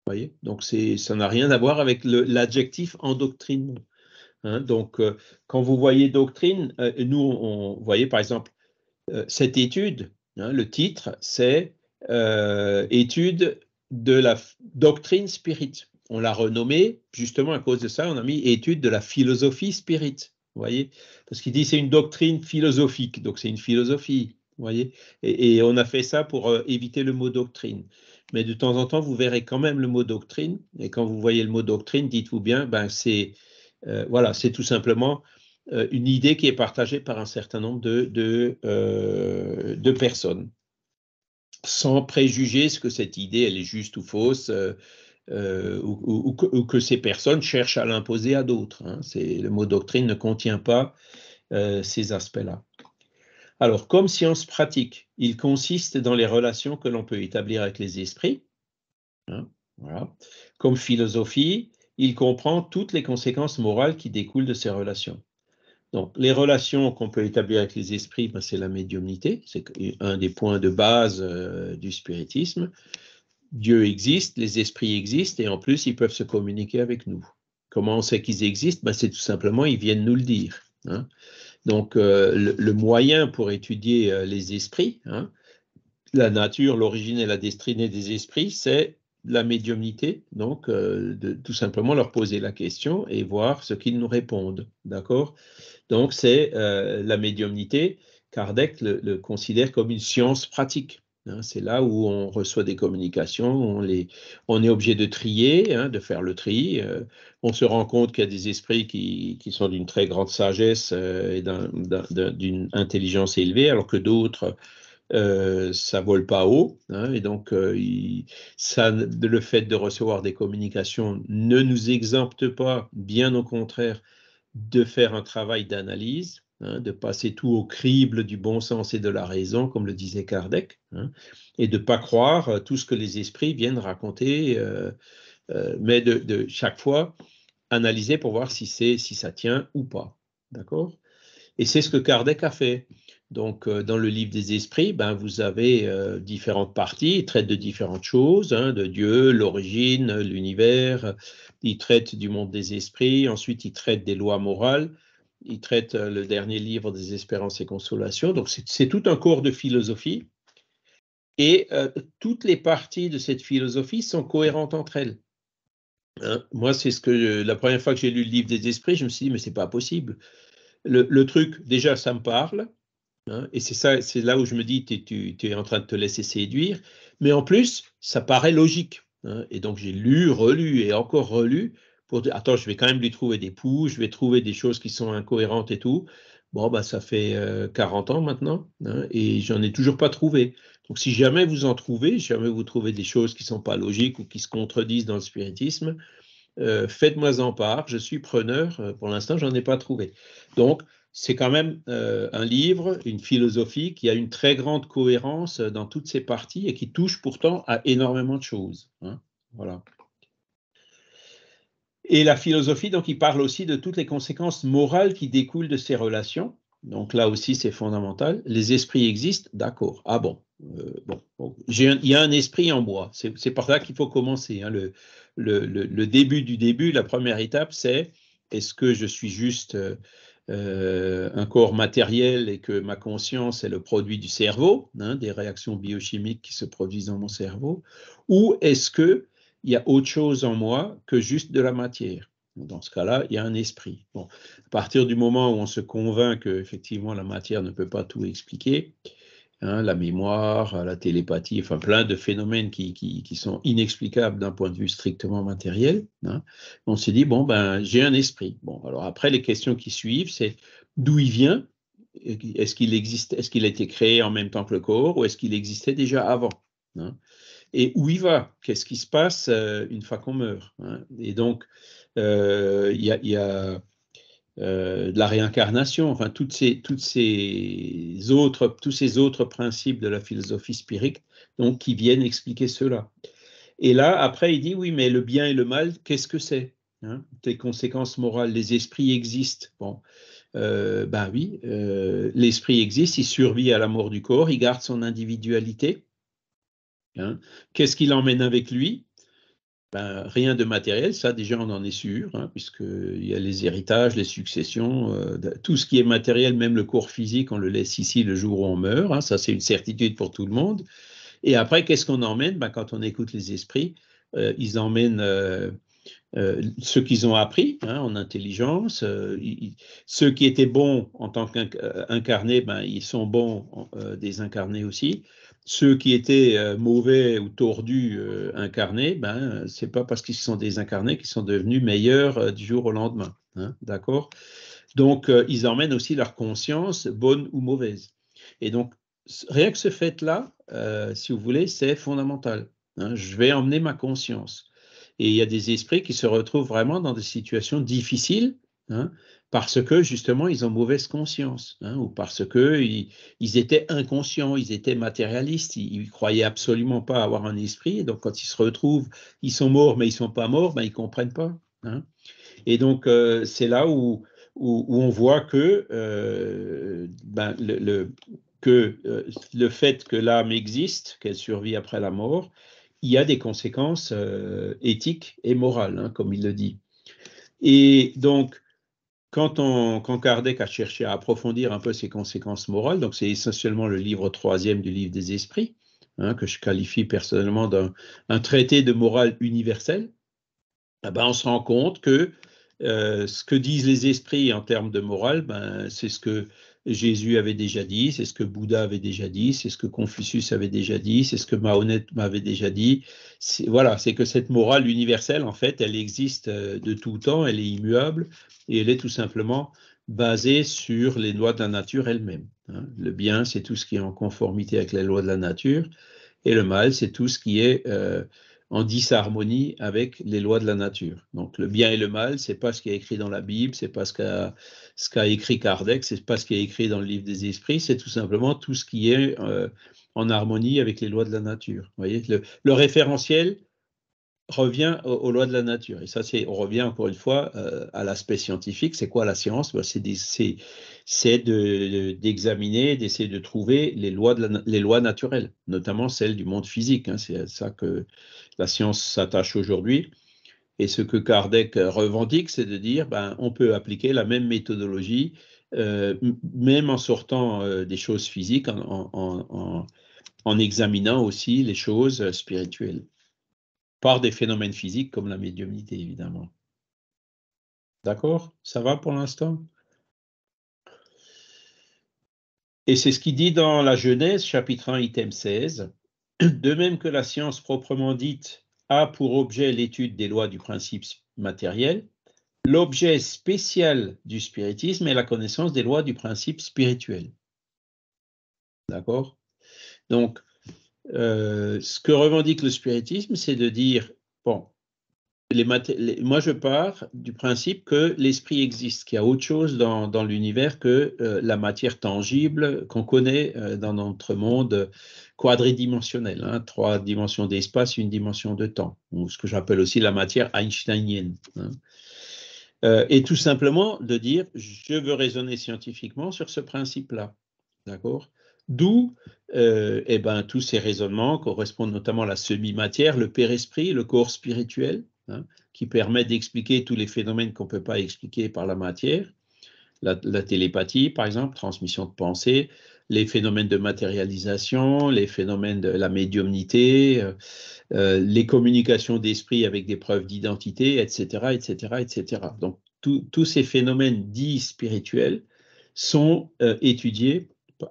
Voyez donc ça n'a rien à voir avec l'adjectif endoctrine. Hein. donc, euh, quand vous voyez doctrine, euh, nous, on, voyait par exemple euh, cette étude, le titre, c'est Étude de la doctrine spirituelle » on l'a renommé, justement à cause de ça, on a mis étude de la philosophie spirit. Vous voyez Parce qu'il dit c'est une doctrine philosophique, donc c'est une philosophie. Vous voyez et, on a fait ça pour euh, éviter le mot doctrine. Mais de temps en temps, vous verrez quand même le mot doctrine. Et quand vous voyez le mot doctrine, dites-vous bien, ben c'est euh, voilà, c'est tout simplement euh, une idée qui est partagée par un certain nombre de, de, de personnes, sans préjuger ce que cette idée elle est juste ou fausse. Euh, ou, que, ces personnes cherchent à l'imposer à d'autres. Hein. Le mot doctrine ne contient pas euh, ces aspects-là. Alors, comme science pratique, il consiste dans les relations que l'on peut établir avec les esprits. Hein, voilà. Comme philosophie, il comprend toutes les conséquences morales qui découlent de ces relations. Donc, les relations qu'on peut établir avec les esprits, ben, c'est la médiumnité, c'est un des points de base euh, du spiritisme. Dieu existe, les esprits existent et en plus, ils peuvent se communiquer avec nous. Comment on sait qu'ils existent ben, C'est tout simplement, ils viennent nous le dire. Hein. Donc, euh, le, moyen pour étudier euh, les esprits, hein, la nature, l'origine et la destinée des esprits, c'est la médiumnité, donc euh, de, tout simplement leur poser la question et voir ce qu'ils nous répondent, d'accord Donc c'est la médiumnité, Kardec le, considère comme une science pratique, Hein, c'est là où on reçoit des communications, on, est obligé de trier, hein, de faire le tri. Euh, on se rend compte qu'il y a des esprits qui, sont d'une très grande sagesse euh, et d'une intelligence élevée, alors que d'autres euh, ça vole pas haut. Hein, et donc, euh, le fait de recevoir des communications ne nous exempte pas, bien au contraire, de faire un travail d'analyse Hein, de passer tout au crible du bon sens et de la raison, comme le disait Kardec, hein, et de ne pas croire euh, tout ce que les esprits viennent raconter, euh, euh, mais de, chaque fois analyser pour voir si, si ça tient ou pas. D'accord Et c'est ce que Kardec a fait. Donc, dans le livre des esprits, ben, vous avez différentes parties. Il traite de différentes choses, hein, de Dieu, l'origine, l'univers. Il traite du monde des esprits. Ensuite, il traite des lois morales. Il traite euh, le dernier livre des espérances et consolations. Donc, c'est tout un cours de philosophie. Et euh, toutes les parties de cette philosophie sont cohérentes entre elles. Hein, moi, c'est ce que la première fois que j'ai lu le livre des esprits, je me suis dit, mais c'est pas possible. Le, truc, déjà, ça me parle. Hein, et c'est ça, c'est là où je me dis, tu, tu, es en train de te laisser séduire. Mais en plus, ça paraît logique. Hein, et donc, j'ai lu, relu et encore relu pour dire attends, je vais quand même lui trouver des poux, je vais trouver des choses qui sont incohérentes et tout. Bon, bah, ça fait 40 euh, ans maintenant hein, et j'en ai toujours pas trouvé. Donc, si jamais vous en trouvez, si jamais vous trouvez des choses qui sont pas logiques ou qui se contredisent dans le spiritisme, euh, faites-moi en part, je suis preneur. Euh, pour l'instant, j'en ai pas trouvé. Donc, c'est quand même un livre, une philosophie qui a une très grande cohérence dans toutes ses parties et qui touche pourtant à énormément de choses. Hein. Voilà. Et la philosophie, donc, il parle aussi de toutes les conséquences morales qui découlent de ces relations. Donc là aussi, c'est fondamental. Les esprits existent, d'accord. Ah bon, euh, bon, il y a un esprit en moi. C'est par là qu'il faut commencer. Hein. Le, début du début, la première étape, c'est est-ce que je suis juste euh, euh, un corps matériel et que ma conscience est le produit du cerveau, hein, des réactions biochimiques qui se produisent dans mon cerveau, ou est-ce que il y a autre chose en moi que juste de la matière. Dans ce cas-là, il y a un esprit. Bon, à partir du moment où on se convainc que effectivement la matière ne peut pas tout expliquer, hein, la mémoire, la télépathie, enfin plein de phénomènes qui, sont inexplicables d'un point de vue strictement matériel, hein, on s'est dit bon ben j'ai un esprit. Bon, alors après les questions qui suivent, c'est d'où il vient, est-ce qu'il existe, est-ce qu'il a été créé en même temps que le corps ou est-ce qu'il existait déjà avant hein? et où il va, qu'est-ce qui se passe euh, une fois qu'on meurt. Hein? Et donc, euh, il y a, euh, de la réincarnation, enfin, toutes ces, toutes ces autres, tous ces autres principes de la philosophie spirite donc, qui viennent expliquer cela. Et là, après, il dit, oui, mais le bien et le mal, qu'est-ce que c'est hein conséquences morales, les esprits existent. Bon, ben oui, l'esprit existe, il survit à la mort du corps, il garde son individualité, Hein. Qu'est-ce qu'il emmène avec lui ben, Rien de matériel, ça déjà on en est sûr, hein, puisqu'il euh, y a les héritages, les successions, euh, tout ce qui est matériel, même le corps physique, on le laisse ici le jour où on meurt, hein. ça c'est une certitude pour tout le monde. Et après, qu'est-ce qu'on emmène ben, Quand on écoute les esprits, euh, ils emmènent... ce qu'ils ont appris hein, en intelligence, ceux qui étaient bons en tant qu'incarnés, ben, ils sont bons des désincarnés aussi ceux qui étaient euh, mauvais ou tordus euh, incarnés, ben c'est pas parce qu'ils se sont désincarnés qu'ils sont devenus meilleurs euh, du jour au lendemain, hein, d'accord Donc ils emmènent aussi leur conscience, bonne ou mauvaise. Et donc rien que ce fait-là, si vous voulez, c'est fondamental. Hein. je vais emmener ma conscience. Et il y a des esprits qui se retrouvent vraiment dans des situations difficiles. Hein, parce que justement ils ont mauvaise conscience, hein, ou parce que ils, étaient inconscients, ils étaient matérialistes, ils, ne croyaient absolument pas avoir un esprit, et donc quand ils se retrouvent, ils sont morts mais ils sont pas morts, ben ils comprennent pas. Hein. Et donc euh, c'est là où, où, on voit que euh, ben, le, que euh, le fait que l'âme existe, qu'elle survit après la mort, il y a des conséquences éthiques et morales, hein, comme il le dit. Et donc, quand, on, quand, Kardec a cherché à approfondir un peu ses conséquences morales, donc c'est essentiellement le livre troisième du livre des esprits, hein, que je qualifie personnellement d'un traité de morale universelle, eh ben, on se rend compte que euh, ce que disent les esprits en termes de morale, ben, c'est ce que Jésus avait déjà dit, c'est ce que Bouddha avait déjà dit, c'est ce que Confucius avait déjà dit, c'est ce que Mahomet m'avait déjà dit. Voilà, c'est que cette morale universelle, en fait, elle existe euh, de tout temps, elle est immuable et elle est tout simplement basée sur les lois de la nature elle-même. Hein. Le bien, c'est tout ce qui est en conformité avec les lois de la nature et le mal, c'est tout ce qui est euh, en disharmonie avec les lois de la nature. Donc le bien et le mal, c'est pas ce qui est écrit dans la Bible, c'est pas ce qu'a écrit Kardec, c'est pas ce qui est écrit dans le livre des esprits, c'est tout simplement tout ce qui est euh, en harmonie avec les lois de la nature. Vous voyez, le référentiel revient aux, lois de la nature. Et ça, c'est, on revient encore une fois euh, à l'aspect scientifique. C'est quoi la science ben, C'est, d'examiner, d'essayer de trouver les lois, les lois naturelles, notamment celles du monde physique. Hein. C'est C'est ça que la science s'attache aujourd'hui. Et ce que Kardec revendique, c'est de dire, ben, on peut appliquer la même méthodologie, euh, même en sortant euh, des choses physiques, en, en examinant aussi les choses spirituelles par des phénomènes physiques comme la médiumnité, évidemment. D'accord Ça va pour l'instant Et c'est ce qu'il dit dans la Genèse, chapitre 1, item 16. De même que la science proprement dite a pour objet l'étude des lois du principe matériel, l'objet spécial du spiritisme est la connaissance des lois du principe spirituel. D'accord Donc, euh, ce que revendique le spiritisme, c'est de dire, bon, les moi je pars du principe que l'esprit existe, qu'il y a autre chose dans, l'univers que euh, la matière tangible qu'on connaît euh, dans notre monde quadridimensionnel, hein. trois dimensions d'espace, une dimension de temps, ou ce que j'appelle aussi la matière einsteinienne. Hein. et tout simplement de dire je veux raisonner scientifiquement sur ce principe-là. D'accord D'où euh, eh ben, tous ces raisonnements correspondent notamment à la semi-matière, le père-esprit, le corps spirituel, hein, qui permet d'expliquer tous les phénomènes qu'on ne peut pas expliquer par la matière. La, télépathie, par exemple, transmission de pensée, les phénomènes de matérialisation, les phénomènes de la médiumnité, euh, euh, les communications d'esprit avec des preuves d'identité, etc., etc., etc. Donc, tous ces phénomènes dits spirituels sont étudiés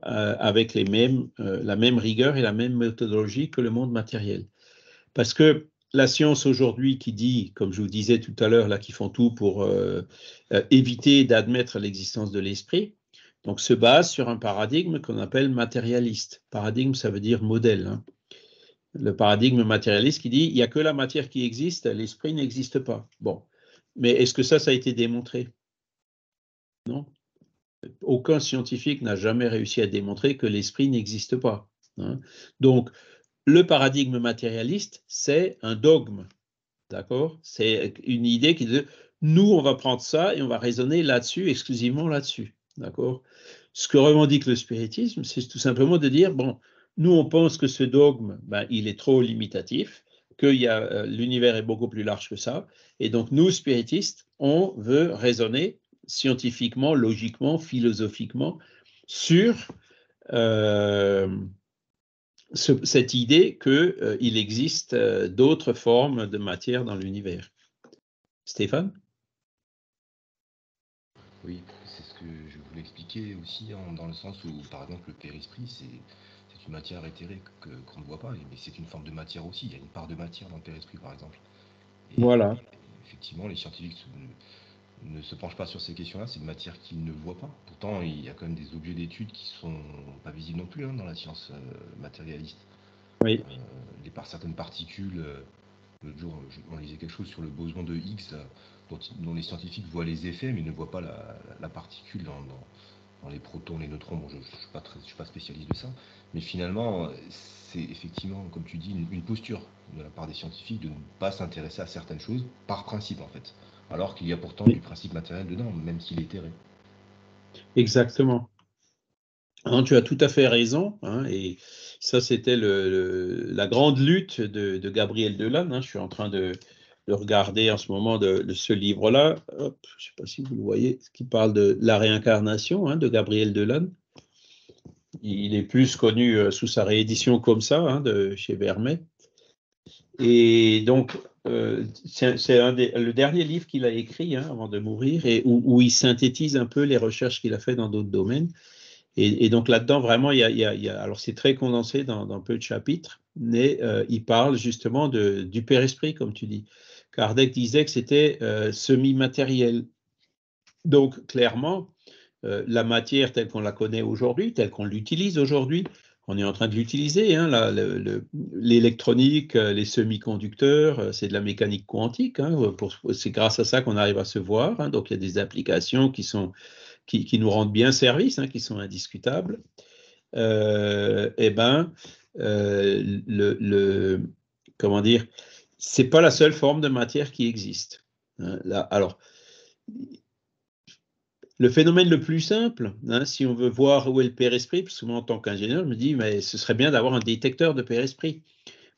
euh, avec euh, la même rigueur et la même méthodologie que le monde matériel. Parce que la science aujourd'hui qui dit, comme je vous disais tout à l'heure, là, qui font tout pour euh, éviter d'admettre l'existence de l'esprit, donc se base sur un paradigme qu'on appelle matérialiste. Paradigme, ça veut dire modèle. Hein. Le paradigme matérialiste qui dit, il n'y a que la matière qui existe, l'esprit n'existe pas. Bon, mais est-ce que ça, ça a été démontré Non aucun scientifique n'a jamais réussi à démontrer que l'esprit n'existe pas. Hein. Donc, le paradigme matérialiste, c'est un dogme. D'accord C'est une idée qui dit nous, on va prendre ça et on va raisonner là-dessus, exclusivement là-dessus. D'accord Ce que revendique le spiritisme, c'est tout simplement de dire bon, nous, on pense que ce dogme, ben, il est trop limitatif, que a euh, l'univers est beaucoup plus large que ça. Et donc, nous, spiritistes, on veut raisonner scientifiquement, logiquement, philosophiquement, sur euh, cette idée qu'il euh, il existe euh, d'autres formes de matière dans l'univers. Stéphane Oui, c'est ce que je voulais expliquer aussi, dans le sens où, par exemple, le périsprit, c'est une matière éthérée qu'on ne voit pas, mais c'est une forme de matière aussi. Il y a une part de matière dans le périsprit, par exemple. voilà. Effectivement, les scientifiques ne se penche pas sur ces questions-là, c'est une matière qu'il ne voit pas. Pourtant, il y a quand même des objets d'étude qui sont pas visibles non plus hein, dans la science euh, matérialiste. Oui. Euh, par certaines particules, euh, l'autre jour, on lisait quelque chose sur le boson de Higgs, dont, les scientifiques voient les effets, mais ne voient pas la, particule dans, les protons, les neutrons. Bon, je ne suis, pas spécialiste de ça, mais finalement, c'est effectivement, comme tu dis, une, posture de la part des scientifiques de ne pas s'intéresser à certaines choses par principe, en fait alors qu'il y a pourtant du principe matériel dedans, même s'il est éthéré. Exactement. Hein, tu as tout à fait raison, hein, et ça c'était le, la grande lutte de, Gabriel Delanne. Hein. je suis en train de, regarder en ce moment de, ce livre-là, je ne sais pas si vous le voyez, qui parle de la réincarnation de Gabriel Delanne. Il est plus connu euh, sous sa réédition comme ça, de chez Vermet. Et donc, euh, c'est le dernier livre qu'il a écrit hein, avant de mourir et où, il synthétise un peu les recherches qu'il a fait dans d'autres domaines. Et, donc là-dedans, vraiment, il a, alors c'est très condensé dans, peu de chapitres, mais euh, il parle justement du père-esprit, comme tu dis. Kardec disait que c'était euh, semi-matériel. Donc clairement, la matière telle qu'on la connaît aujourd'hui, telle qu'on l'utilise aujourd'hui, on est en train de l'utiliser. Hein, l'électronique, euh, les semi-conducteurs, euh, c'est de la mécanique quantique. Hein, euh, c'est grâce à ça qu'on arrive à se voir. Hein. donc, il y a des applications qui, sont, qui, nous rendent bien service, qui sont indiscutables. et eh ben, le, comment dire, c'est pas la seule forme de matière qui existe. Là, alors, le phénomène le plus simple, hein, si on veut voir où est le père-esprit, parce que moi en tant qu'ingénieur, je me dis, mais ce serait bien d'avoir un détecteur de père-esprit.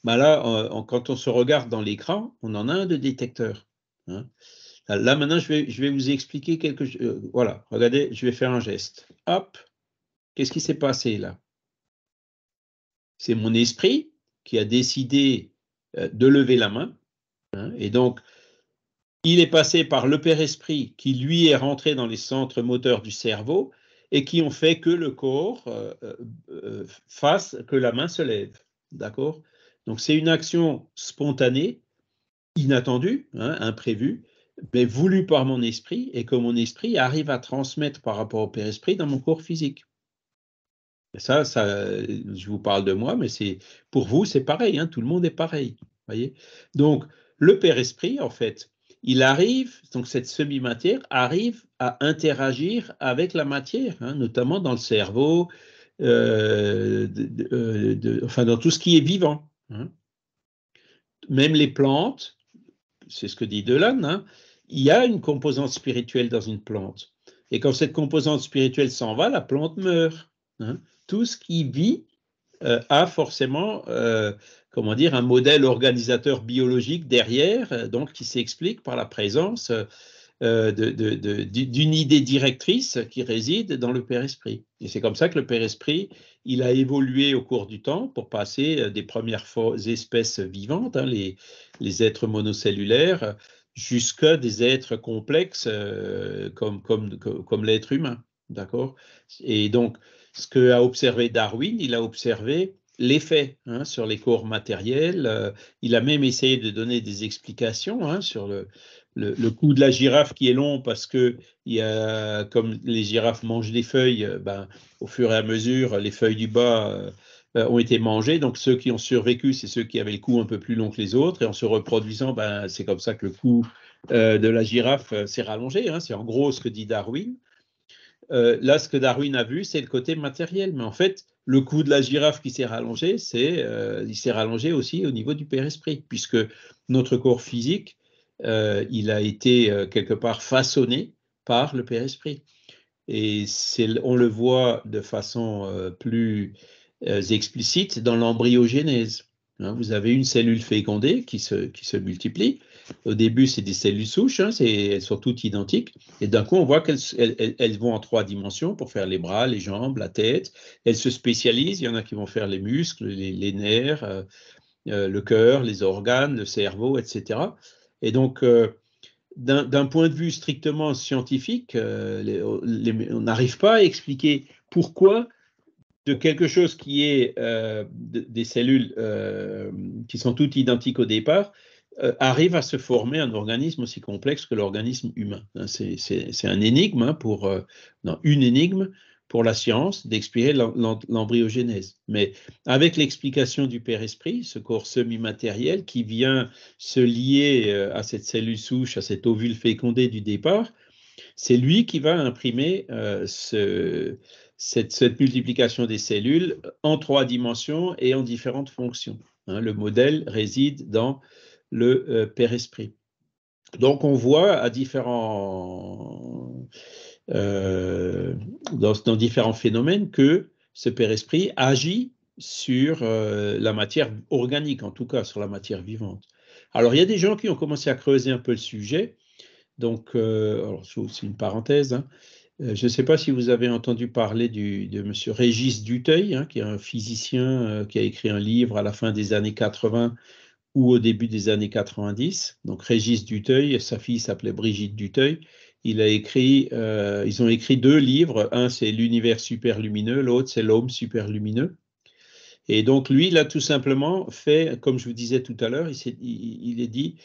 Bah là, quand on se regarde dans l'écran, on en a un de détecteur. Hein. Là, maintenant, je vais, vous expliquer quelque chose. Euh, voilà, regardez, je vais faire un geste. Hop, qu'est-ce qui s'est passé là C'est mon esprit qui a décidé euh, de lever la main. Hein, et donc, il est passé par le père-esprit qui, lui, est rentré dans les centres moteurs du cerveau et qui ont fait que le corps euh, euh, euh, fasse que la main se lève. D'accord Donc, c'est une action spontanée, inattendue, hein, imprévue, mais voulue par mon esprit et que mon esprit arrive à transmettre par rapport au père-esprit dans mon corps physique. Et ça, ça, je vous parle de moi, mais c'est pour vous, c'est pareil. Hein, tout le monde est pareil. Voyez Donc, le père-esprit, en fait, il arrive, donc cette semi-matière arrive à interagir avec la matière, hein, notamment dans le cerveau, euh, euh, enfin dans tout ce qui est vivant. Hein. Même les plantes, c'est ce que dit Delane, hein, il y a une composante spirituelle dans une plante. Et quand cette composante spirituelle s'en va, la plante meurt. Tout ce qui vit euh, a forcément comment dire, un modèle organisateur biologique derrière, euh, donc qui s'explique par la présence euh, d'une idée directrice qui réside dans le père-esprit. Et c'est comme ça que le père-esprit, il a évolué au cours du temps pour passer euh, des premières espèces vivantes, hein, les, êtres monocellulaires, jusqu'à des êtres complexes comme, l'être humain. D'accord Et donc, ce que a observé Darwin, il a observé l'effet hein, sur les corps matériels. Euh, il a même essayé de donner des explications hein, sur le, le, cou de la girafe qui est long parce que y a, comme les girafes mangent des feuilles, euh, ben, au fur et à mesure, les feuilles du bas euh, ont été mangées. Donc ceux qui ont survécu, c'est ceux qui avaient le cou un peu plus long que les autres. Et en se reproduisant, ben, c'est comme ça que le cou de la girafe s'est rallongé. Hein. C'est en gros ce que dit Darwin. là, ce que Darwin a vu, c'est le côté matériel. Mais en fait, le cou de la girafe qui s'est rallongé, c'est, euh, il s'est rallongé aussi au niveau du père-esprit, puisque notre corps physique, euh, il a été euh, quelque part façonné par le père-esprit. Et on le voit de façon plus explicite dans l'embryogenèse. Hein. vous avez une cellule fécondée qui qui se multiplie, au début, c'est des cellules souches, hein, elles sont toutes identiques. Et d'un coup, on voit qu'elles vont en trois dimensions pour faire les bras, les jambes, la tête. Elles se spécialisent. Il y en a qui vont faire les muscles, les, nerfs, euh, euh, le cœur, les organes, le cerveau, etc. Et donc, euh, d'un point de vue strictement scientifique, on n'arrive pas à expliquer pourquoi de quelque chose qui est des cellules qui sont toutes identiques au départ, euh, arrive à se former un organisme aussi complexe que l'organisme humain. Hein, c'est un énigme hein, pour euh, une énigme pour la science d'expliquer l'embryogénèse. Mais avec l'explication du père-esprit, ce corps semi-matériel qui vient se lier euh, à cette cellule souche, à cet ovule fécondé du départ, c'est lui qui va imprimer cette, multiplication des cellules en trois dimensions et en différentes fonctions. Hein, le modèle réside dans le euh, Père Esprit. Donc on voit à euh, dans, différents phénomènes que ce Père Esprit agit sur euh, la matière organique, en tout cas sur la matière vivante. Alors il y a des gens qui ont commencé à creuser un peu le sujet. Donc, c'est une parenthèse. Hein. Je ne sais pas si vous avez entendu parler de M. Régis Duteuil, hein, qui est un physicien qui a écrit un livre à la fin des années 80 ou au début des années 90. Donc Régis Duteuil, sa fille s'appelait Brigitte Duteuil. Il a écrit, euh, ils ont écrit deux livres. Un, c'est L'univers superlumineux. L'autre, c'est L'homme superlumineux. Et donc, lui, il a tout simplement fait, comme je vous disais tout à l'heure, il, s'est il est dit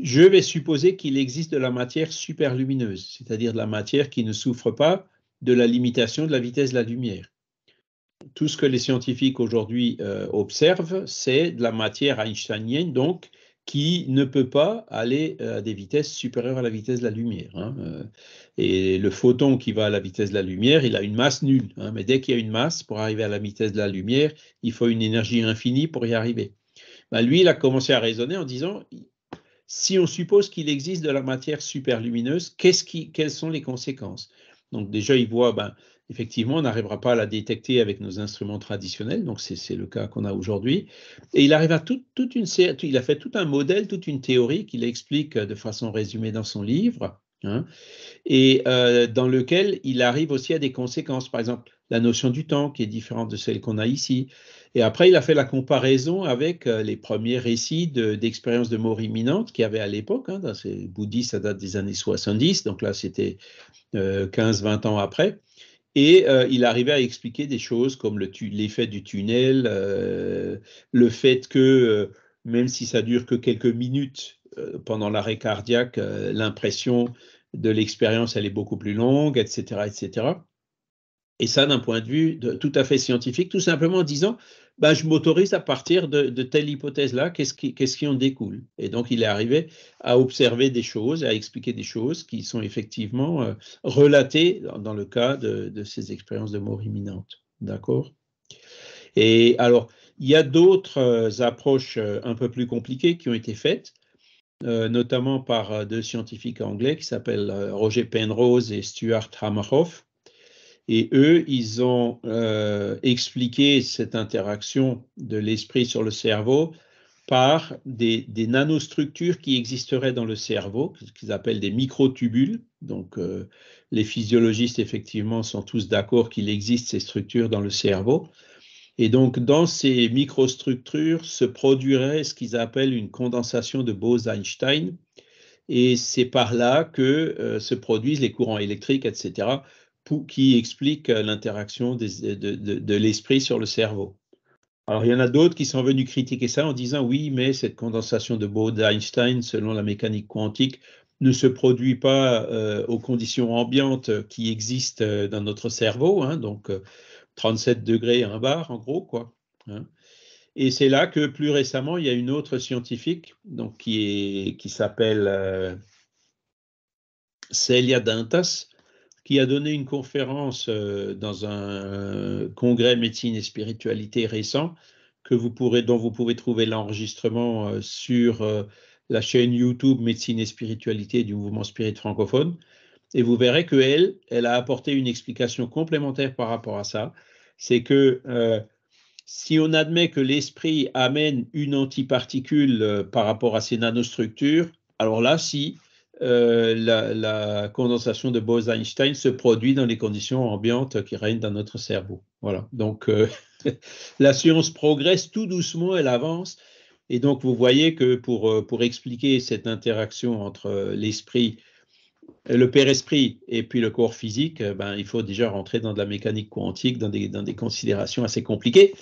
je vais supposer qu'il existe de la matière superlumineuse, c'est-à-dire de la matière qui ne souffre pas de la limitation de la vitesse de la lumière tout ce que les scientifiques aujourd'hui euh, observent, c'est de la matière einsteinienne, donc, qui ne peut pas aller euh, à des vitesses supérieures à la vitesse de la lumière. Hein, euh. Et le photon qui va à la vitesse de la lumière, il a une masse nulle. Hein, mais dès qu'il y a une masse, pour arriver à la vitesse de la lumière, il faut une énergie infinie pour y arriver. Bah, lui, il a commencé à raisonner en disant, si on suppose qu'il existe de la matière super lumineuse, qui, quelles sont les conséquences donc déjà, il voit ben, effectivement, on n'arrivera pas à la détecter avec nos instruments traditionnels, donc c'est le cas qu'on a aujourd'hui. Et il arrive à toute une il a fait tout un modèle, toute une théorie qu'il explique de façon résumée dans son livre, hein, et euh, dans lequel il arrive aussi à des conséquences, par exemple la notion du temps qui est différente de celle qu'on a ici. Et après, il a fait la comparaison avec euh, les premiers récits d'expériences de, mort imminente qu'il y avait à l'époque. Hein, dans ces bouddhistes, ça date des années 70, donc là, c'était 15-20 euh, ans après. Et euh, il arrivait à expliquer des choses comme l'effet du tunnel, euh, le fait que euh, même si ça dure que quelques minutes pendant l'arrêt cardiaque, l'impression de l'expérience elle est beaucoup plus longue, etc., etc. Et ça, d'un point de vue tout à fait scientifique, tout simplement en disant, bah, je m'autorise à partir de, telle hypothèse-là, qu'est-ce qui, en découle Et donc, il est arrivé à observer des choses, à expliquer des choses qui sont effectivement euh, relatées dans, le cas de, ces expériences de mort imminente. D'accord Et alors, il y a d'autres euh, approches euh, un peu plus compliquées qui ont été faites notamment par deux scientifiques anglais qui s'appellent Roger Penrose et Stuart Hammerhoff. Et eux, ils ont euh, expliqué cette interaction de l'esprit sur le cerveau par des, nanostructures qui existeraient dans le cerveau, ce qu'ils appellent des microtubules. Donc, euh, les physiologistes, effectivement, sont tous d'accord qu'il existe ces structures dans le cerveau. Et donc, dans ces microstructures se produirait ce qu'ils appellent une condensation de Bose-Einstein. Et c'est par là que euh, se produisent les courants électriques, etc qui explique euh, l'interaction euh, de, l'esprit sur le cerveau. Alors, il y en a d'autres qui sont venus critiquer ça en disant oui, mais cette condensation de Bode einstein selon la mécanique quantique, ne se produit pas euh, aux conditions ambiantes qui existent dans notre cerveau, hein, donc 37 degrés un bar, en gros, quoi. Hein. Et c'est là que plus récemment, il y a une autre scientifique, donc qui qui s'appelle Celia Dantas, qui a donné une conférence euh, dans un euh, congrès médecine et spiritualité récent que vous pourrez, dont vous pouvez trouver l'enregistrement euh, sur la chaîne YouTube Médecine et spiritualité du mouvement spirit francophone. Et vous verrez qu'elle elle, a apporté une explication complémentaire par rapport à ça. C'est que si on admet que l'esprit amène une antiparticule par rapport à ces nanostructures, alors là, si euh, la, condensation de Bose-Einstein se produit dans les conditions ambiantes qui règnent dans notre cerveau. Voilà. Donc, euh, la science progresse tout doucement, elle avance. Et donc, vous voyez que pour, euh, pour expliquer cette interaction entre l'esprit, le père-esprit et puis le corps physique, ben, il faut déjà rentrer dans de la mécanique quantique, dans des, dans des considérations assez compliquées.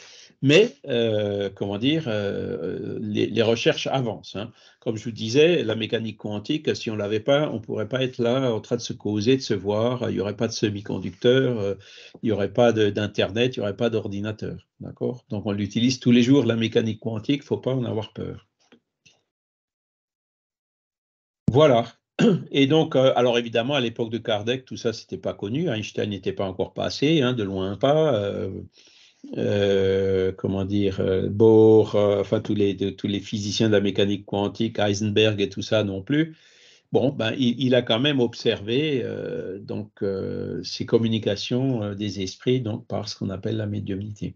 Mais, euh, comment dire, euh, les, recherches avancent. Hein. Comme je vous disais, la mécanique quantique, si on ne l'avait pas, on ne pourrait pas être là en train de se causer, de se voir. Il n'y aurait pas de semi-conducteurs, euh, il n'y aurait pas d'Internet, il n'y aurait pas d'ordinateur. D'accord Donc, on l'utilise tous les jours, la mécanique quantique, il ne faut pas en avoir peur. Voilà, et donc, alors évidemment, à l'époque de Kardec, tout ça, c'était pas connu. Einstein n'était pas encore passé, hein, de loin pas. Euh, comment dire, euh, Bohr, euh, enfin tous les, tous les physiciens de la mécanique quantique, Heisenberg et tout ça non plus. Bon, ben, il, a quand même observé donc, ces communications des esprits donc, par ce qu'on appelle la médiumnité.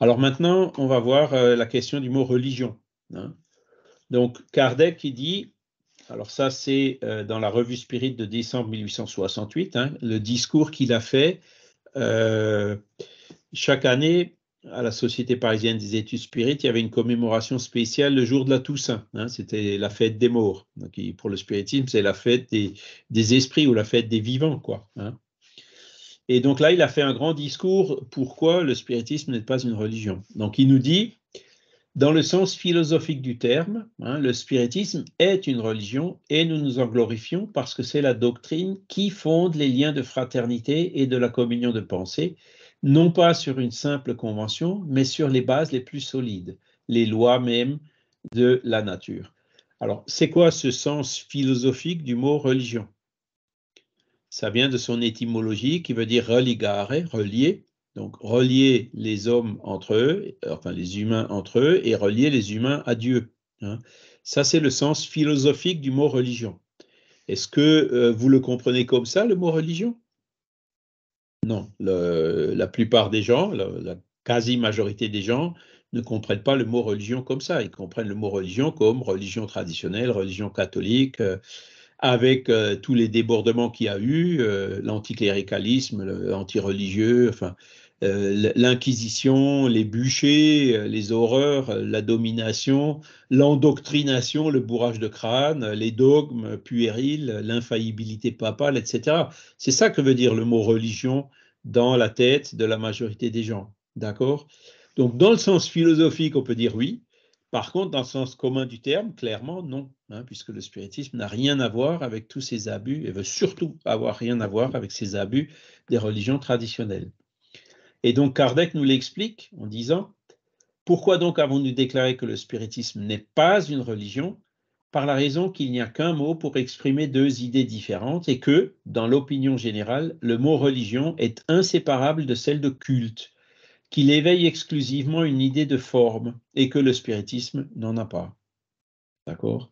Alors maintenant, on va voir la question du mot religion. Hein. Donc Kardec qui dit alors ça, c'est dans la revue Spirit de décembre 1868, hein, le discours qu'il a fait euh, chaque année, à la Société parisienne des études spirites, il y avait une commémoration spéciale le jour de la Toussaint. Hein. c'était la fête des morts. Donc, pour le spiritisme, c'est la fête des, esprits ou la fête des vivants, quoi. Hein. Et donc là, il a fait un grand discours. Pourquoi le spiritisme n'est pas une religion Donc, il nous dit dans le sens philosophique du terme, hein, le spiritisme est une religion et nous nous en glorifions parce que c'est la doctrine qui fonde les liens de fraternité et de la communion de pensée, non pas sur une simple convention, mais sur les bases les plus solides, les lois mêmes de la nature. Alors, c'est quoi ce sens philosophique du mot religion Ça vient de son étymologie qui veut dire religare, relier, donc relier les hommes entre eux, euh, enfin les humains entre eux, et relier les humains à Dieu. Hein. Ça, c'est le sens philosophique du mot religion. Est-ce que euh, vous le comprenez comme ça, le mot religion Non. la plupart des gens, la, quasi-majorité des gens, ne comprennent pas le mot religion comme ça. Ils comprennent le mot religion comme religion traditionnelle, religion catholique. Euh, avec euh, tous les débordements qu'il y a eu, euh, l'anticléricalisme, l'antireligieux, enfin, euh, l'inquisition, les bûchers, les horreurs, la domination, l'endoctrination, le bourrage de crâne, les dogmes puérils, l'infaillibilité papale, etc. C'est ça que veut dire le mot religion dans la tête de la majorité des gens. D'accord Donc, dans le sens philosophique, on peut dire oui. Par contre, dans le sens commun du terme, clairement, non. Hein, puisque le spiritisme n'a rien à voir avec tous ces abus et veut surtout avoir rien à voir avec ces abus des religions traditionnelles. Et donc Kardec nous l'explique en disant Pourquoi donc avons-nous déclaré que le spiritisme n'est pas une religion Par la raison qu'il n'y a qu'un mot pour exprimer deux idées différentes et que, dans l'opinion générale, le mot religion est inséparable de celle de culte, qu'il éveille exclusivement une idée de forme et que le spiritisme n'en a pas. D'accord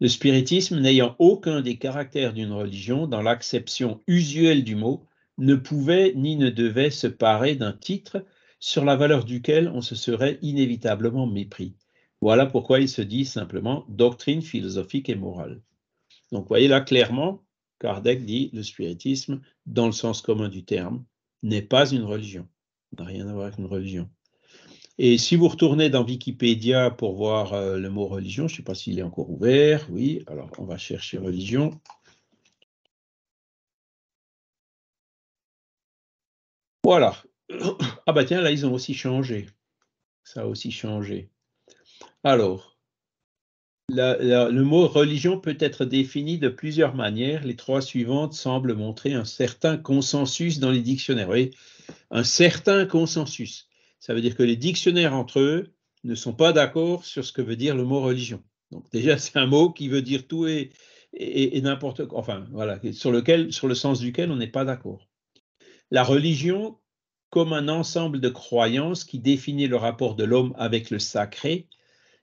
le spiritisme n'ayant aucun des caractères d'une religion dans l'acception usuelle du mot, ne pouvait ni ne devait se parer d'un titre sur la valeur duquel on se serait inévitablement mépris. Voilà pourquoi il se dit simplement doctrine philosophique et morale. Donc voyez là clairement, Kardec dit le spiritisme, dans le sens commun du terme, n'est pas une religion, n'a rien à voir avec une religion. Et si vous retournez dans Wikipédia pour voir euh, le mot religion, je ne sais pas s'il est encore ouvert, oui, alors on va chercher religion. Voilà. Ah bah tiens, là, ils ont aussi changé. Ça a aussi changé. Alors, le mot religion peut être défini de plusieurs manières. Les trois suivantes semblent montrer un certain consensus dans les dictionnaires. un certain consensus. Ça veut dire que les dictionnaires entre eux ne sont pas d'accord sur ce que veut dire le mot religion. Donc déjà, c'est un mot qui veut dire tout et, n'importe quoi. Enfin, voilà, sur, lequel, sur le sens duquel on n'est pas d'accord. La religion comme un ensemble de croyances qui définit le rapport de l'homme avec le sacré,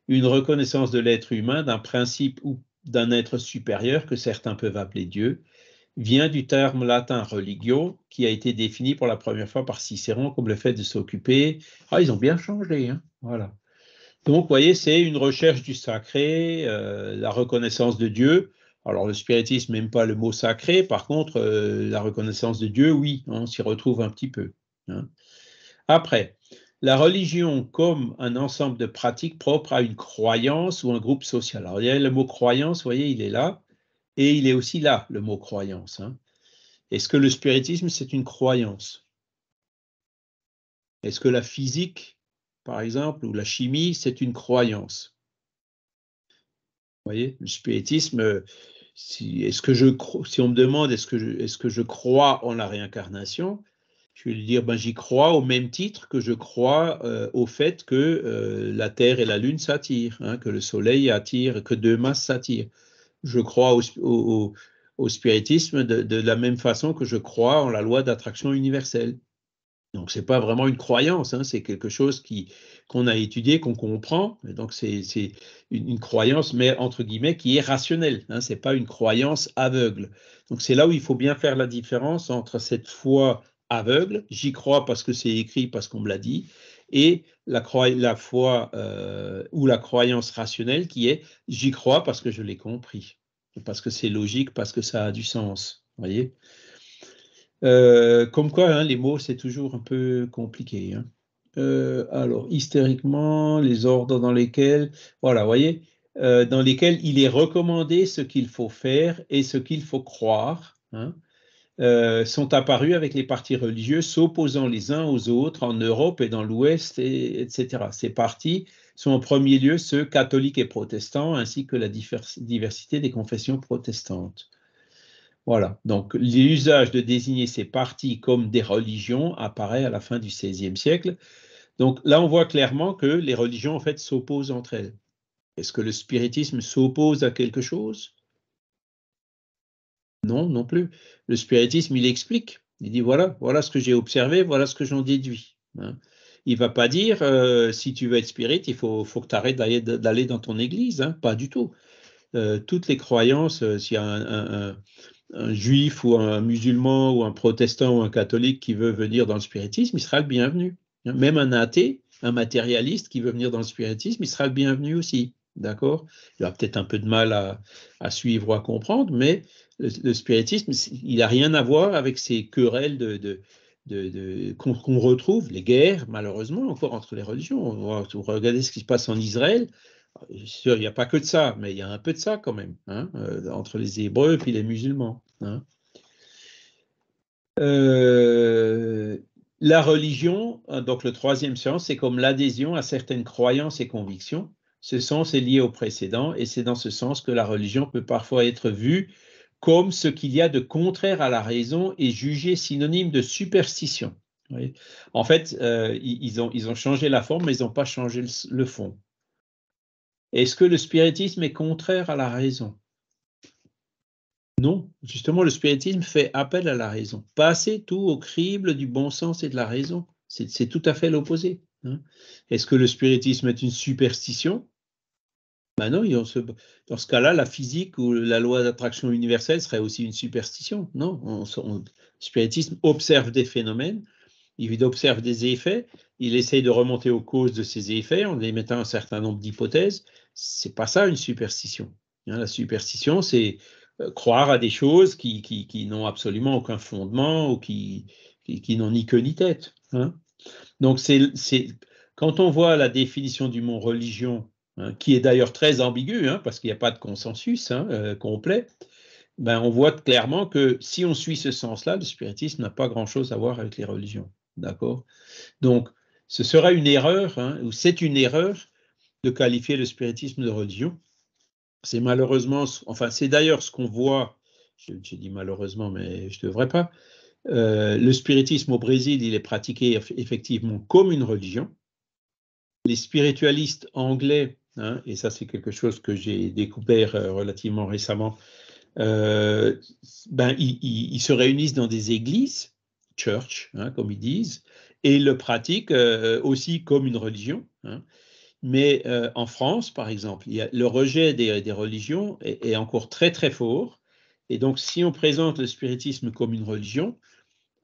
une reconnaissance de l'être humain, d'un principe ou d'un être supérieur que certains peuvent appeler Dieu, vient du terme latin religio, qui a été défini pour la première fois par Cicéron comme le fait de s'occuper. Ah, ils ont bien changé, hein voilà. Donc, vous voyez, c'est une recherche du sacré, euh, la reconnaissance de Dieu. Alors, le spiritisme n'aime pas le mot sacré, par contre, euh, la reconnaissance de Dieu, oui, on s'y retrouve un petit peu. Hein. Après, la religion comme un ensemble de pratiques propres à une croyance ou un groupe social. Alors, le mot croyance, vous voyez, il est là. Et il est aussi là, le mot croyance. Hein. Est-ce que le spiritisme, c'est une croyance Est-ce que la physique, par exemple, ou la chimie, c'est une croyance Vous voyez, le spiritisme, euh, si, est que je, si on me demande est-ce que, je, est que je crois en la réincarnation, je vais lui dire ben, j'y crois au même titre que je crois euh, au fait que euh, la Terre et la Lune s'attirent, hein, que le Soleil attire, que deux masses s'attirent je crois au, spiritisme de, la même façon que je crois en la loi d'attraction universelle. Donc c'est pas vraiment une croyance, hein, c'est quelque chose qui qu'on a étudié, qu'on comprend. donc c'est une, une, croyance, mais entre guillemets, qui est rationnelle. Hein, c'est pas une croyance aveugle. Donc c'est là où il faut bien faire la différence entre cette foi aveugle, j'y crois parce que c'est écrit, parce qu'on me l'a dit, et la, la foi euh, ou la croyance rationnelle qui est j'y crois parce que je l'ai compris, parce que c'est logique, parce que ça a du sens. voyez euh, Comme quoi, hein, les mots, c'est toujours un peu compliqué. Hein. Euh, alors, hystériquement, les ordres dans lesquels, voilà, voyez, dans lesquels il est recommandé ce qu'il faut faire et ce qu'il faut croire. Hein. Euh, sont apparus avec les partis religieux s'opposant les uns aux autres en Europe et dans l'Ouest, etc. Ces partis sont en premier lieu ceux catholiques et protestants, ainsi que la diversité des confessions protestantes. Voilà, donc l'usage de désigner ces partis comme des religions apparaît à la fin du XVIe siècle. Donc là, on voit clairement que les religions, en fait, s'opposent entre elles. Est-ce que le spiritisme s'oppose à quelque chose non, non plus. Le spiritisme, il explique. Il dit voilà, voilà ce que j'ai observé, voilà ce que j'en déduis. Hein. Il ne va pas dire euh, si tu veux être spirit, il faut, faut que tu arrêtes d'aller dans ton église. Hein. Pas du tout. Euh, toutes les croyances, euh, s'il y a un, juif ou un musulman ou un protestant ou un catholique qui veut venir dans le spiritisme, il sera le bienvenu. Même un athée, un matérialiste qui veut venir dans le spiritisme, il sera le bienvenu aussi. D'accord Il aura peut-être un peu de mal à, à, suivre ou à comprendre, mais le, spiritisme, il n'a rien à voir avec ces querelles de, qu'on retrouve, les guerres, malheureusement, encore entre les religions. Regardez ce qui se passe en Israël. Euh, sûr, il n'y a pas que de ça, mais il y a un peu de ça quand même, hein, euh, entre les Hébreux et les musulmans. Hein. Euh, la religion, hein, donc le troisième sens, c'est comme l'adhésion à certaines croyances et convictions. Ce sens est lié au précédent et c'est dans ce sens que la religion peut parfois être vue comme ce qu'il y a de contraire à la raison est jugé synonyme de superstition. En fait, euh, ils, ont, changé la forme, mais ils n'ont pas changé le, fond. Est-ce que le spiritisme est contraire à la raison Non, justement, le spiritisme fait appel à la raison. Passer tout au crible du bon sens et de la raison, c'est tout à fait l'opposé. Hein Est-ce que le spiritisme est une superstition ben non, dans ce cas-là, la physique ou la loi d'attraction universelle serait aussi une superstition. Non, le spiritisme observe des phénomènes, il observe des effets, il essaye de remonter aux causes de ces effets en émettant un certain nombre d'hypothèses. C'est pas ça une superstition. Hein. la superstition, c'est euh, croire à des choses qui, n'ont absolument aucun fondement ou qui, qui, n'ont ni queue ni tête. Hein. Donc, c'est quand on voit la définition du mot religion Hein, qui est d'ailleurs très ambigu, hein, parce qu'il n'y a pas de consensus hein, euh, complet, ben on voit clairement que si on suit ce sens-là, le spiritisme n'a pas grand-chose à voir avec les religions. D'accord Donc, ce serait une erreur, ou c'est une erreur, de qualifier le spiritisme de religion. C'est malheureusement, enfin, c'est d'ailleurs ce qu'on voit, j'ai dit malheureusement, mais je ne devrais pas, euh, le spiritisme au Brésil, il est pratiqué effectivement comme une religion. Les spiritualistes anglais Hein, et ça c'est quelque chose que j'ai découvert euh, relativement récemment, euh, ben, ils, se réunissent dans des églises, church, hein, comme ils disent, et le pratiquent euh, aussi comme une religion. Hein. Mais en France, par exemple, le rejet des, religions est, encore très très fort. Et donc, si on présente le spiritisme comme une religion,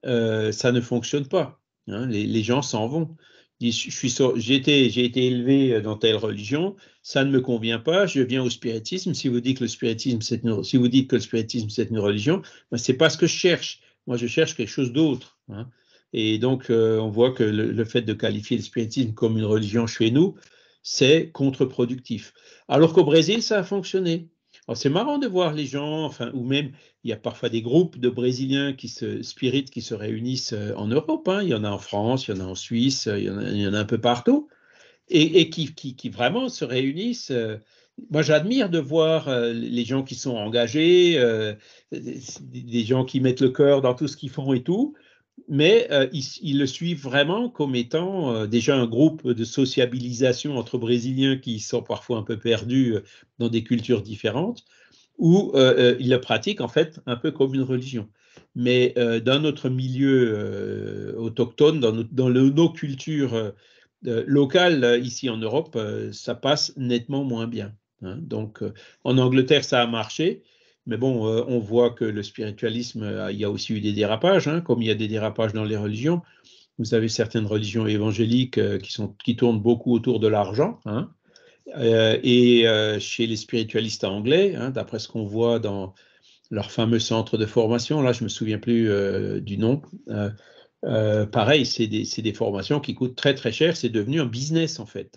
ça ne fonctionne pas. les, gens s'en vont j'ai été, élevé euh, dans telle religion, ça ne me convient pas, je viens au spiritisme. Si vous dites que le spiritisme, c'est une, si vous dites que le spiritisme, c'est une religion, ben, ce n'est pas ce que je cherche. Moi, je cherche quelque chose d'autre. Hein. Et donc, euh, on voit que le, le, fait de qualifier le spiritisme comme une religion chez nous, c'est contre-productif. Alors qu'au Brésil, ça a fonctionné c'est marrant de voir les gens, enfin, ou même il y a parfois des groupes de Brésiliens qui se spiritent, qui se réunissent euh, en Europe. Hein. Il y en a en France, il y en a en Suisse, il y en a, un peu partout, et, qui, qui, vraiment se réunissent. Euh, moi, j'admire de voir euh, les gens qui sont engagés, des gens qui mettent le cœur dans tout ce qu'ils font et tout mais euh, ils, le suivent vraiment comme étant euh, déjà un groupe de sociabilisation entre Brésiliens qui sont parfois un peu perdus euh, dans des cultures différentes, où ils le pratiquent en fait un peu comme une religion. Mais dans notre milieu autochtone, dans, nos cultures locales ici en Europe, ça passe nettement moins bien. Hein. Donc en Angleterre, ça a marché. Mais bon, euh, on voit que le spiritualisme, euh, il y a aussi eu des dérapages, hein, comme il y a des dérapages dans les religions. Vous avez certaines religions évangéliques euh, qui, sont, qui tournent beaucoup autour de l'argent. Hein. et chez les spiritualistes anglais, hein, d'après ce qu'on voit dans leur fameux centre de formation, là je ne me souviens plus du nom, pareil, c'est des, des, formations qui coûtent très très cher, c'est devenu un business en fait.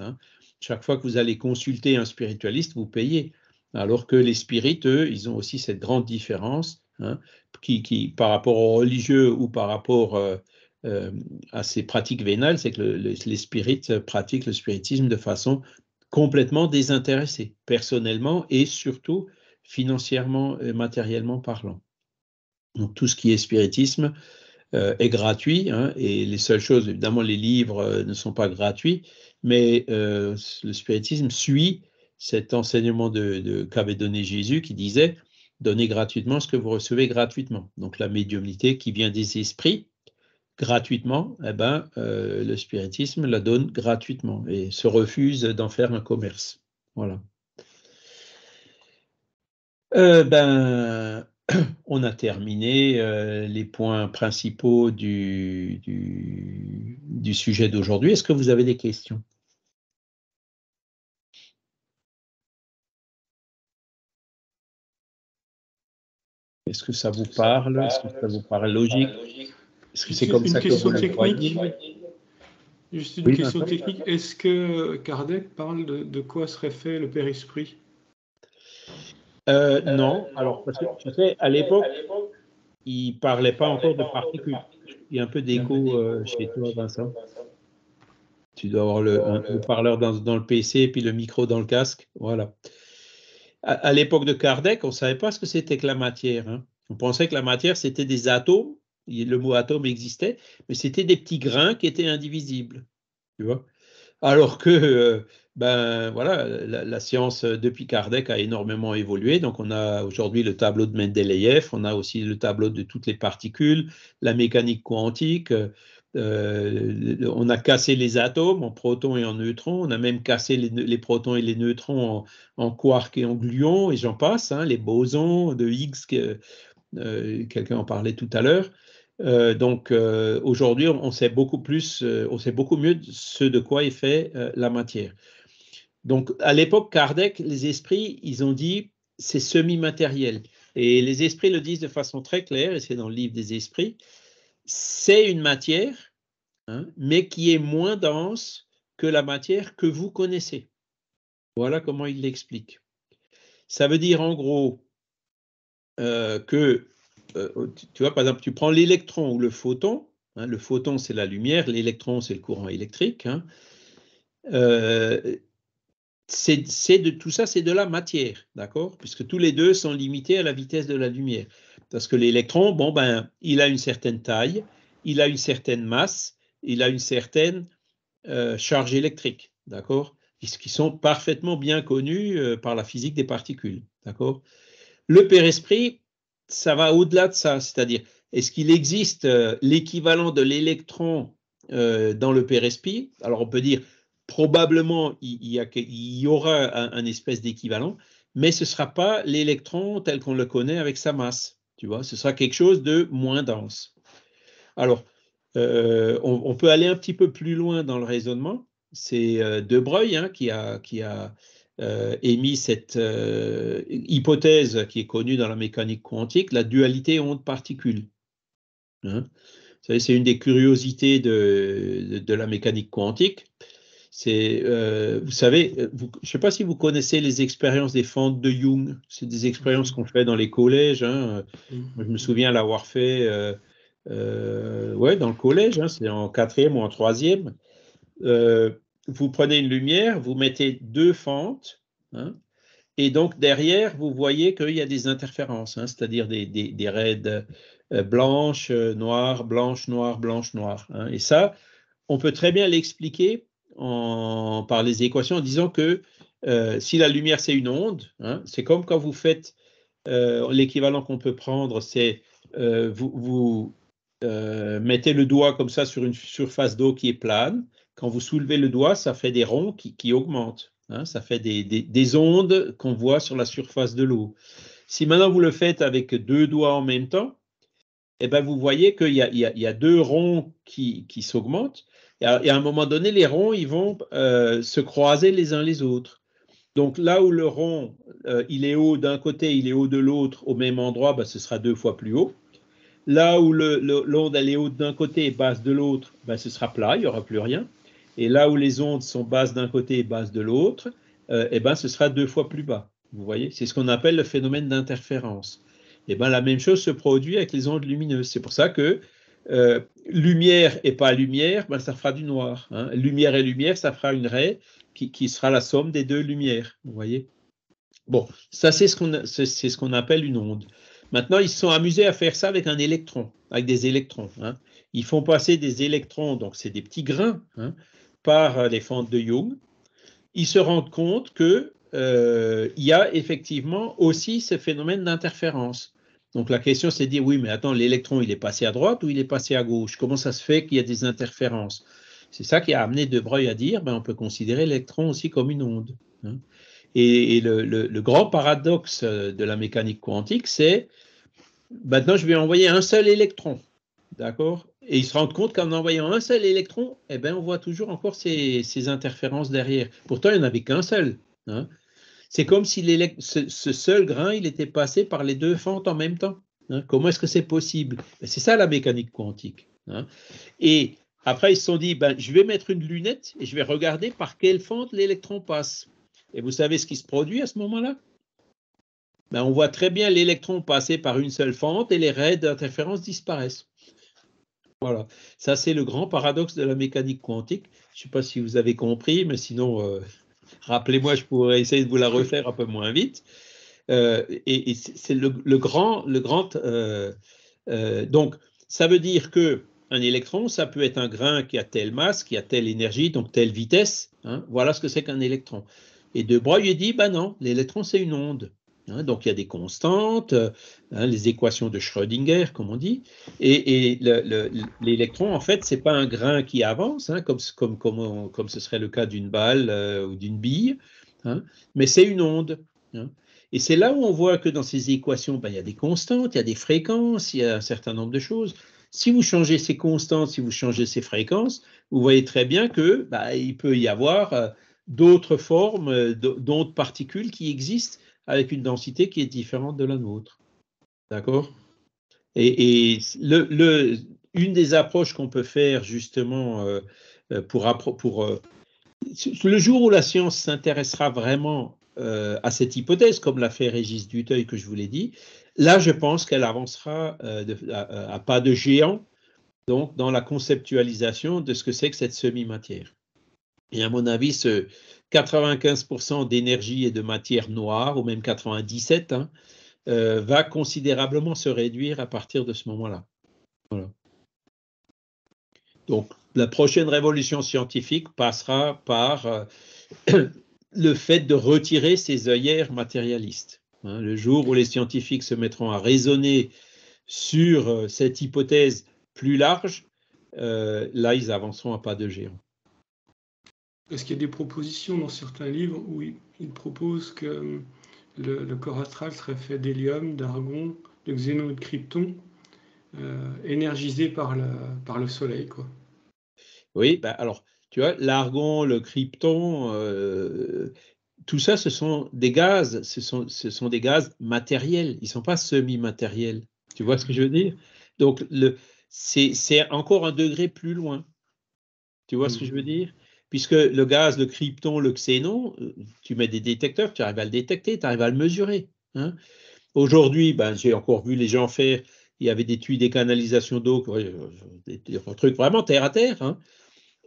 Chaque fois que vous allez consulter un spiritualiste, vous payez. Alors que les spirites, eux, ils ont aussi cette grande différence hein, qui, par rapport aux religieux ou par rapport euh, euh, à ces pratiques vénales, c'est que les spirites pratiquent le spiritisme de façon complètement désintéressée, personnellement et surtout financièrement et matériellement parlant. Donc tout ce qui est spiritisme euh, est gratuit hein, et les seules choses, évidemment, les livres ne sont pas gratuits, mais le spiritisme suit cet enseignement de, qu'avait donné Jésus qui disait donnez gratuitement ce que vous recevez gratuitement. Donc la médiumnité qui vient des esprits gratuitement, eh ben, euh, le spiritisme la donne gratuitement et se refuse d'en faire un commerce. Voilà. Euh, ben, on a terminé euh, les points principaux du sujet d'aujourd'hui. Est-ce que vous avez des questions Est-ce que ça vous parle Est-ce que ça vous parle logique Est-ce que c'est comme ça que vous le voyez Juste une question technique. Est-ce que Kardec parle de, de, quoi serait fait le Père Esprit euh, Non. Alors, parce que, tu sais, à l'époque, il ne parlait pas encore de particules. Il y a un peu d'écho euh, chez toi, Vincent. Tu dois avoir le, parleur dans, dans, le PC et puis le micro dans le casque. Voilà à, l'époque de Kardec, on ne savait pas ce que c'était que la matière. Hein. On pensait que la matière, c'était des atomes. Le mot atome existait, mais c'était des petits grains qui étaient indivisibles. Tu vois Alors que euh, ben voilà, la, science depuis Kardec a énormément évolué. Donc on a aujourd'hui le tableau de Mendeleïev, on a aussi le tableau de toutes les particules, la mécanique quantique, euh, euh, on a cassé les atomes en protons et en neutrons, on a même cassé les, protons et les neutrons en, quarks et en gluons, et j'en passe, hein, les bosons de Higgs, que euh, quelqu'un en parlait tout à l'heure. Euh, donc aujourd'hui, on sait beaucoup plus, on sait beaucoup mieux ce de quoi est fait la matière. Donc à l'époque, Kardec, les esprits, ils ont dit c'est semi-matériel. Et les esprits le disent de façon très claire, et c'est dans le livre des esprits, c'est une matière, hein, mais qui est moins dense que la matière que vous connaissez. Voilà comment il l'explique. Ça veut dire en gros euh, que, euh, oh, tu vois, par exemple, tu prends l'électron ou le photon. Hein, le photon, c'est la lumière, l'électron, c'est le courant électrique. Hein, euh, c'est de tout ça, c'est de la matière, d'accord Puisque tous les deux sont limités à la vitesse de la lumière. Parce que l'électron, bon ben, il a une certaine taille, il a une certaine masse, il a une certaine euh, charge électrique, d'accord Qui sont parfaitement bien connus euh, par la physique des particules, d'accord Le père-esprit, ça va au-delà de ça, c'est-à-dire, est-ce qu'il existe euh, l'équivalent de l'électron dans le père Alors on peut dire, probablement il y, y aura un, espèce d'équivalent, mais ce ne sera pas l'électron tel qu'on le connaît avec sa masse. Tu vois, ce sera quelque chose de moins dense. Alors, euh, on, peut aller un petit peu plus loin dans le raisonnement. C'est euh, De Broglie hein, qui a, euh, émis cette hypothèse qui est connue dans la mécanique quantique, la dualité onde particules. Hein? C'est une des curiosités de la mécanique quantique. C'est, euh, vous savez, euh, je ne sais pas si vous connaissez les expériences des fentes de Jung. C'est des expériences qu'on fait dans les collèges. Hein. je me souviens l'avoir fait, euh, ouais, dans le collège. Hein. c'est en quatrième ou en troisième. vous prenez une lumière, vous mettez deux fentes, hein. et donc derrière, vous voyez qu'il y a des interférences, c'est-à-dire des, des, des, raides blanches, noires, blanches, noires, blanches, noires. et ça, on peut très bien l'expliquer par les équations en disant que euh, si la lumière c'est une onde, hein, c'est comme quand vous faites euh, l'équivalent qu'on peut prendre, c'est euh, vous, mettez le doigt comme ça sur une surface d'eau qui est plane. Quand vous soulevez le doigt, ça fait des ronds qui, augmentent. Hein, ça fait des, ondes qu'on voit sur la surface de l'eau. Si maintenant vous le faites avec deux doigts en même temps, eh bien, vous voyez qu'il y, a deux ronds qui s'augmentent. Et à, un moment donné, les ronds, ils vont euh, se croiser les uns les autres. Donc là où le rond, euh, il est haut d'un côté, il est haut de l'autre, au même endroit, bah, ce sera deux fois plus haut. Là où l'onde, elle est haute d'un côté et basse de l'autre, bah, ce sera plat, il n'y aura plus rien. Et là où les ondes sont basses d'un côté et basses de l'autre, euh, eh ben, ce sera deux fois plus bas. Vous voyez, c'est ce qu'on appelle le phénomène d'interférence. Et eh ben, la même chose se produit avec les ondes lumineuses. C'est pour ça que euh, lumière et pas lumière, ben, ça fera du noir. Hein. Lumière et lumière, ça fera une raie qui, sera la somme des deux lumières. Vous voyez Bon, ça, c'est ce qu'on ce qu'on appelle une onde. Maintenant, ils se sont amusés à faire ça avec un électron, avec des électrons. Hein. Ils font passer des électrons, donc c'est des petits grains, hein, par les fentes de Young. Ils se rendent compte que euh, il y a effectivement aussi ce phénomène d'interférence. Donc la question c'est de dire oui, mais attends, l'électron il est passé à droite ou il est passé à gauche Comment ça se fait qu'il y a des interférences C'est ça qui a amené De Broglie à dire ben, on peut considérer l'électron aussi comme une onde. Hein. Et, le, grand paradoxe euh, de la mécanique quantique, c'est maintenant je vais envoyer un seul électron. D'accord Et il se rendent compte qu'en envoyant un seul électron, eh ben, on voit toujours encore ces, interférences derrière. Pourtant, il n'y en avait qu'un seul. Hein. C'est comme si ce, seul grain, il était passé par les deux fentes en même temps. Hein. Comment est-ce que c'est possible ben, C'est ça la mécanique quantique. Hein. Et après, ils se sont dit, ben, je vais mettre une lunette et je vais regarder par quelle fente l'électron passe. Et vous savez ce qui se produit à ce moment-là ben, On voit très bien l'électron passer par une seule fente et les raies d'interférence disparaissent. Voilà, ça c'est le grand paradoxe de la mécanique quantique. Je ne sais pas si vous avez compris, mais sinon, euh, Rappelez-moi, je pourrais essayer de vous la refaire un peu moins vite. Euh, et, c'est le, grand, le grand. Euh, euh, donc, ça veut dire que un électron, ça peut être un grain qui a telle masse, qui a telle énergie, donc telle vitesse. Hein. voilà ce que c'est qu'un électron. Et De Broglie dit, ben non, l'électron c'est une onde. Hein, donc il y a des constantes, euh, hein, les équations de Schrödinger, comme on dit. Et, l'électron, en fait, ce n'est pas un grain qui avance, hein, comme, comme, comme, ce serait le cas d'une balle euh, ou d'une bille, mais c'est une onde. Et c'est là où on voit que dans ces équations, ben, il y a des constantes, il y a des fréquences, il y a un certain nombre de choses. Si vous changez ces constantes, si vous changez ces fréquences, vous voyez très bien que ben, il peut y avoir euh, d'autres formes, d'autres particules qui existent avec une densité qui est différente de la nôtre. D'accord Et, le, une des approches qu'on peut faire justement euh, euh, pour... pour euh, le jour où la science s'intéressera vraiment à cette hypothèse, comme l'a fait Régis Duteuil que je vous l'ai dit, là je pense qu'elle avancera à, à pas de géant donc dans la conceptualisation de ce que c'est que cette semi-matière. Et à mon avis, ce, 95% d'énergie et de matière noire, ou même 97%, hein, euh, va considérablement se réduire à partir de ce moment-là. Donc, la prochaine révolution scientifique passera par euh, le fait de retirer ces œillères matérialistes. Hein. le jour où les scientifiques se mettront à raisonner sur euh, cette hypothèse plus large, là, ils avanceront à pas de géant. Est-ce qu'il y a des propositions dans certains livres où il, propose que euh, le, corps astral serait fait d'hélium, d'argon, de xénon et de krypton, euh, énergisé par, le soleil. Quoi. Oui, bah alors, tu vois, l'argon, le krypton, euh, tout ça, ce sont des gaz, ce sont, ce sont des gaz matériels, ils ne sont pas semi-matériels. Tu vois ce que je veux dire Donc, c'est encore un degré plus loin. Tu vois ce que je veux mm. dire puisque le gaz, le krypton, le xénon, euh, tu mets des détecteurs, tu arrives à le détecter, tu arrives à le mesurer. Hein. Aujourd'hui, ben, j'ai encore vu les gens faire, il y avait des tuyaux, des canalisations d'eau, euh, des, trucs vraiment terre à terre, hein,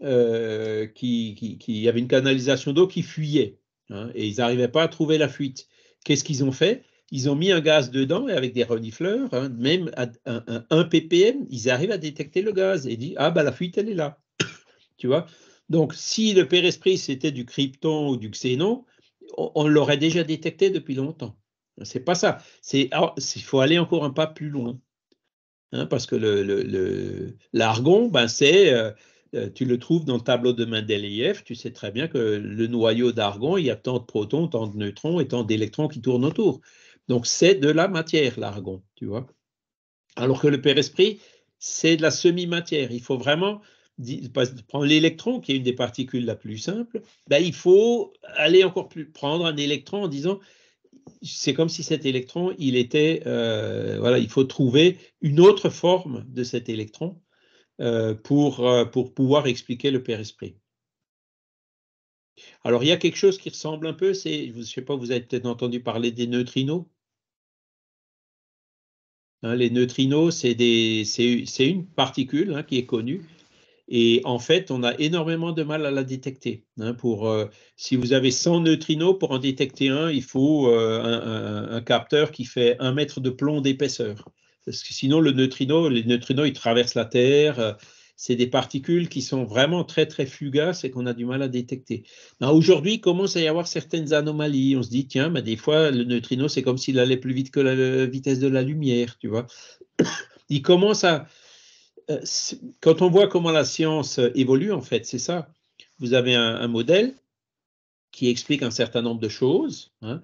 euh, qui, il y avait une canalisation d'eau qui fuyait, hein, et ils n'arrivaient pas à trouver la fuite. Qu'est-ce qu'ils ont fait ils ont mis un gaz dedans et avec des renifleurs, même à 1 ppm, ils arrivent à détecter le gaz et disent Ah, ben la fuite, elle est là. tu vois donc, si le père esprit c'était du krypton ou du xénon, on, l'aurait déjà détecté depuis longtemps. C'est pas ça. il faut aller encore un pas plus loin, hein, parce que l'argon, ben c'est euh, euh, tu le trouves dans le tableau de Mendeleïev, tu sais très bien que le noyau d'argon, il y a tant de protons, tant de neutrons et tant d'électrons qui tournent autour. Donc c'est de la matière, l'argon, tu vois. Alors que le père esprit, c'est de la semi-matière. Il faut vraiment Prendre l'électron, qui est une des particules la plus simple, ben, il faut aller encore plus prendre un électron en disant c'est comme si cet électron, il était, euh, voilà, il faut trouver une autre forme de cet électron euh, pour, euh, pour pouvoir expliquer le père-esprit. Alors, il y a quelque chose qui ressemble un peu, c'est, je ne sais pas, vous avez peut-être entendu parler des neutrinos. Hein, les neutrinos, c'est, une particule hein, qui est connue, et en fait, on a énormément de mal à la détecter. Hein, pour, euh, si vous avez 100 neutrinos, pour en détecter un, il faut euh, un, capteur qui fait un mètre de plomb d'épaisseur. Parce que sinon, le neutrino, les neutrinos, ils traversent la Terre. Euh, c'est des particules qui sont vraiment très, très fugaces et qu'on a du mal à détecter. Ben, aujourd'hui, il commence à y avoir certaines anomalies. On se dit, tiens, mais ben, des fois, le neutrino, c'est comme s'il allait plus vite que la vitesse de la lumière, tu vois. Il commence à, euh, quand on voit comment la science euh, évolue, en fait, c'est ça. Vous avez un, modèle qui explique un certain nombre de choses, hein,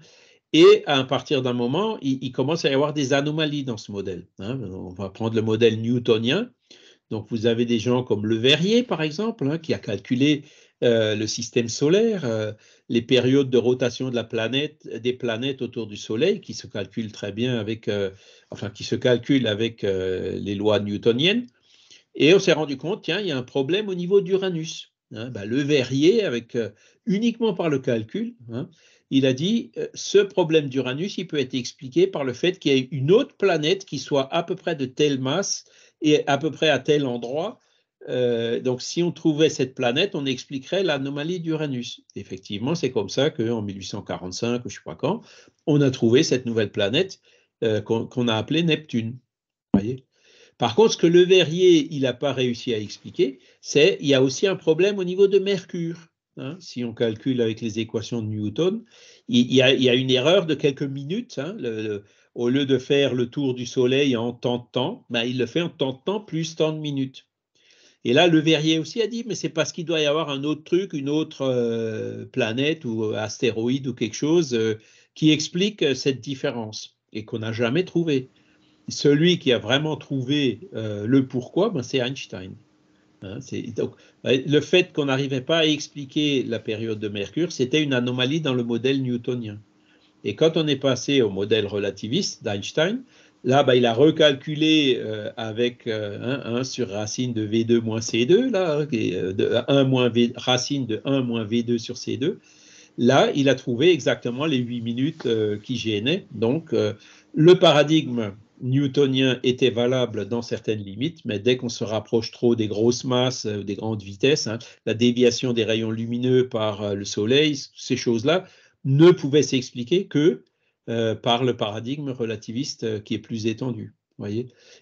et à partir d'un moment, il, commence à y avoir des anomalies dans ce modèle. Hein. On va prendre le modèle newtonien. Donc, vous avez des gens comme Le Verrier, par exemple, hein, qui a calculé euh, le système solaire, les périodes de rotation de la planète, des planètes autour du Soleil, qui se calculent très bien avec, enfin, qui se calculent avec les lois newtoniennes. Et on s'est rendu compte, tiens, il y a un problème au niveau d'Uranus. Hein. Bah, le Verrier, avec, euh, uniquement par le calcul, hein, il a dit euh, ce problème d'Uranus, il peut être expliqué par le fait qu'il y a une autre planète qui soit à peu près de telle masse et à peu près à tel endroit. Euh, donc, si on trouvait cette planète, on expliquerait l'anomalie d'Uranus. Effectivement, c'est comme ça qu'en 1845, je ne sais pas quand, on a trouvé cette nouvelle planète qu'on a appelée Neptune. Vous voyez par contre, ce que Le Verrier, il n'a pas réussi à expliquer, c'est qu'il y a aussi un problème au niveau de Mercure. Hein. si on calcule avec les équations de Newton, il, y, a, une erreur de quelques minutes. Hein. au lieu de faire le tour du Soleil en tant de temps, ben, il le fait en tant de temps plus tant de minutes. Et là, Le Verrier aussi a dit, mais c'est parce qu'il doit y avoir un autre truc, une autre euh, planète ou euh, astéroïde ou quelque chose euh, qui explique cette différence et qu'on n'a jamais trouvé celui qui a vraiment trouvé euh, le pourquoi, ben, c'est Einstein. Hein, donc, ben, le fait qu'on n'arrivait pas à expliquer la période de Mercure, c'était une anomalie dans le modèle newtonien. Et quand on est passé au modèle relativiste d'Einstein, là, ben, il a recalculé euh, avec 1, euh, sur racine de V2 moins C2, là, de 1 racine de 1 moins V2 sur C2. Là, il a trouvé exactement les 8 minutes qui gênaient. Donc, le paradigme newtonien était valable dans certaines limites, mais dès qu'on se rapproche trop des grosses masses, euh, des grandes vitesses, hein, la déviation des rayons lumineux par euh, le Soleil, ces choses-là, ne pouvaient s'expliquer que euh, par le paradigme relativiste qui est plus étendu.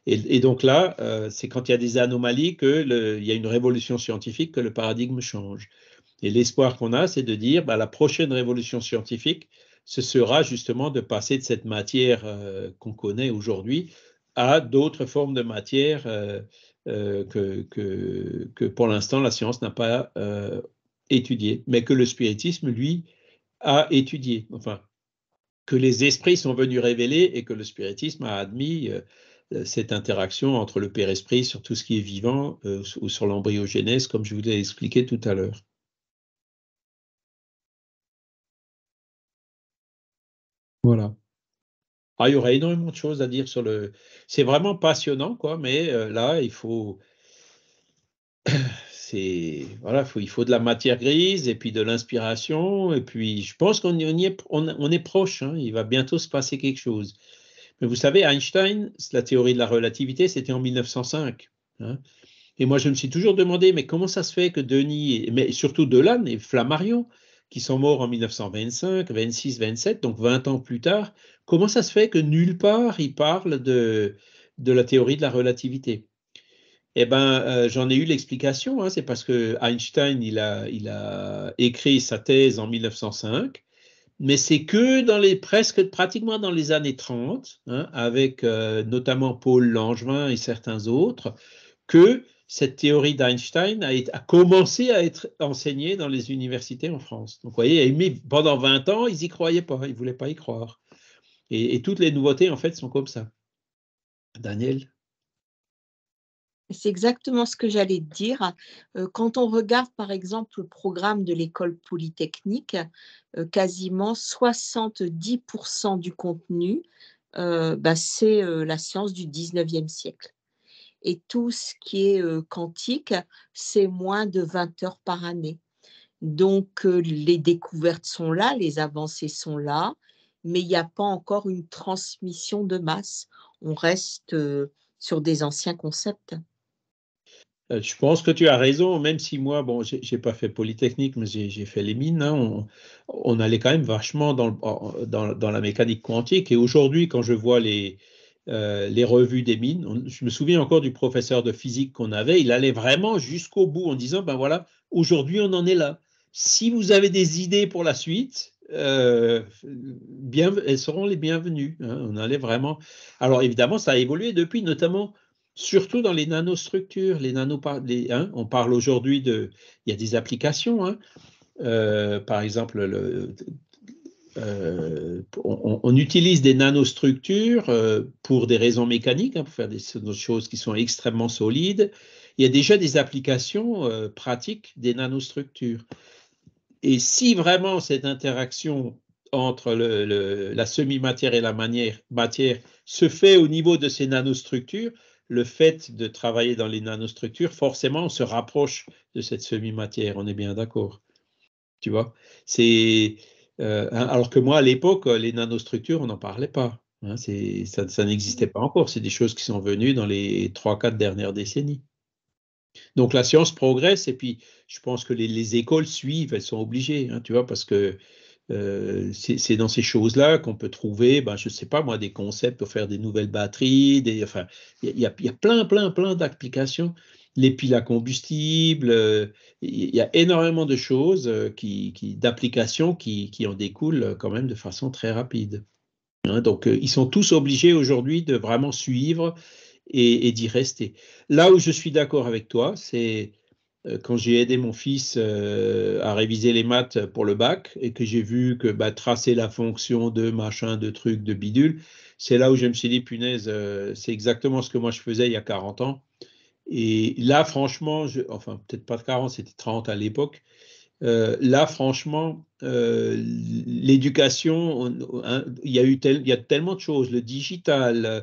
et, donc là, c'est quand il y a des anomalies qu'il y a une révolution scientifique que le paradigme change. Et l'espoir qu'on a, c'est de dire, bah, la prochaine révolution scientifique, ce sera justement de passer de cette matière euh, qu'on connaît aujourd'hui à d'autres formes de matière euh, euh, que, pour l'instant la science n'a pas étudiées, mais que le spiritisme, lui, a étudié, enfin, que les esprits sont venus révéler et que le spiritisme a admis cette interaction entre le père-esprit sur tout ce qui est vivant ou sur l'embryogenèse, comme je vous l'ai expliqué tout à l'heure. Ah, il y aurait énormément de choses à dire sur le. C'est vraiment passionnant, quoi, mais euh, là, il faut. C'est voilà, faut, il faut de la matière grise et puis de l'inspiration et puis je pense qu'on est, on, est proche. Hein, il va bientôt se passer quelque chose. Mais vous savez, Einstein, la théorie de la relativité, c'était en 1905. Hein. et moi, je me suis toujours demandé, mais comment ça se fait que Denis, mais surtout Delane et Flammarion, qui sont morts en 1925, 26, 27, donc 20 ans plus tard, comment ça se fait que nulle part ils parlent de, de la théorie de la relativité eh ben, euh, j'en ai eu l'explication. Hein, c'est parce que Einstein, il a, il a écrit sa thèse en 1905, mais c'est que dans les presque pratiquement dans les années 30, hein, avec euh, notamment Paul Langevin et certains autres, que cette théorie d'Einstein a, commencé à être enseignée dans les universités en France. Donc, vous voyez, pendant 20 ans, ils n'y croyaient pas, ils ne voulaient pas y croire. Et, toutes les nouveautés, en fait, sont comme ça. Daniel C'est exactement ce que j'allais dire. Euh, quand on regarde, par exemple, le programme de l'école polytechnique, euh, quasiment 70% du contenu, euh, bah, c'est la science du 19e siècle et tout ce qui est euh, quantique, c'est moins de 20 heures par année. Donc euh, les découvertes sont là, les avancées sont là, mais il n'y a pas encore une transmission de masse. On reste euh, sur des anciens concepts. Je pense que tu as raison, même si moi, bon, n'ai pas fait Polytechnique, mais j'ai fait les mines. Hein, on, allait quand même vachement dans la mécanique quantique. Et aujourd'hui, quand je vois les, euh, les revues des mines. je me souviens encore du professeur de physique qu'on avait. Il allait vraiment jusqu'au bout en disant, ben voilà, aujourd'hui on en est là. Si vous avez des idées pour la suite, euh, bien, elles seront les bienvenues. Hein. On allait vraiment. Alors évidemment, ça a évolué depuis, notamment surtout dans les nanostructures. Les hein. on parle aujourd'hui de, il y a des applications. Hein. Euh, par exemple, le, euh, on, utilise des nanostructures euh, pour des raisons mécaniques, hein, pour faire des, choses qui sont extrêmement solides. Il y a déjà des applications euh, pratiques des nanostructures. Et si vraiment cette interaction entre la semi-matière et la matière se fait au niveau de ces nanostructures, le fait de travailler dans les nanostructures, forcément, on se rapproche de cette semi-matière, on est bien d'accord. Tu vois C'est euh, hein, alors que moi, à l'époque, euh, les nanostructures, on n'en parlait pas. Hein, ça, n'existait pas encore. C'est des choses qui sont venues dans les 3-4 dernières décennies. Donc la science progresse et puis je pense que les, écoles suivent, elles sont obligées, hein, tu vois, parce que euh, c'est dans ces choses-là qu'on peut trouver, ben, je ne sais pas moi, des concepts pour faire des nouvelles batteries, enfin, il y, a plein, plein, plein d'applications les piles à combustible. Euh, il y a énormément de choses, euh, qui, d'applications qui, en découlent euh, quand même de façon très rapide. Hein. donc, ils sont tous obligés aujourd'hui de vraiment suivre et, d'y rester. Là où je suis d'accord avec toi, c'est quand j'ai aidé mon fils à réviser les maths pour le bac et que j'ai vu que bah, tracer la fonction de machin, de truc, de bidule, c'est là où je me suis dit, punaise, c'est exactement ce que moi je faisais il y a 40 ans. Et là, franchement, enfin, peut-être pas 40, c'était 30 à l'époque. Euh, là, franchement, euh, l'éducation, hein, il y a eu a tellement de choses, le digital, euh,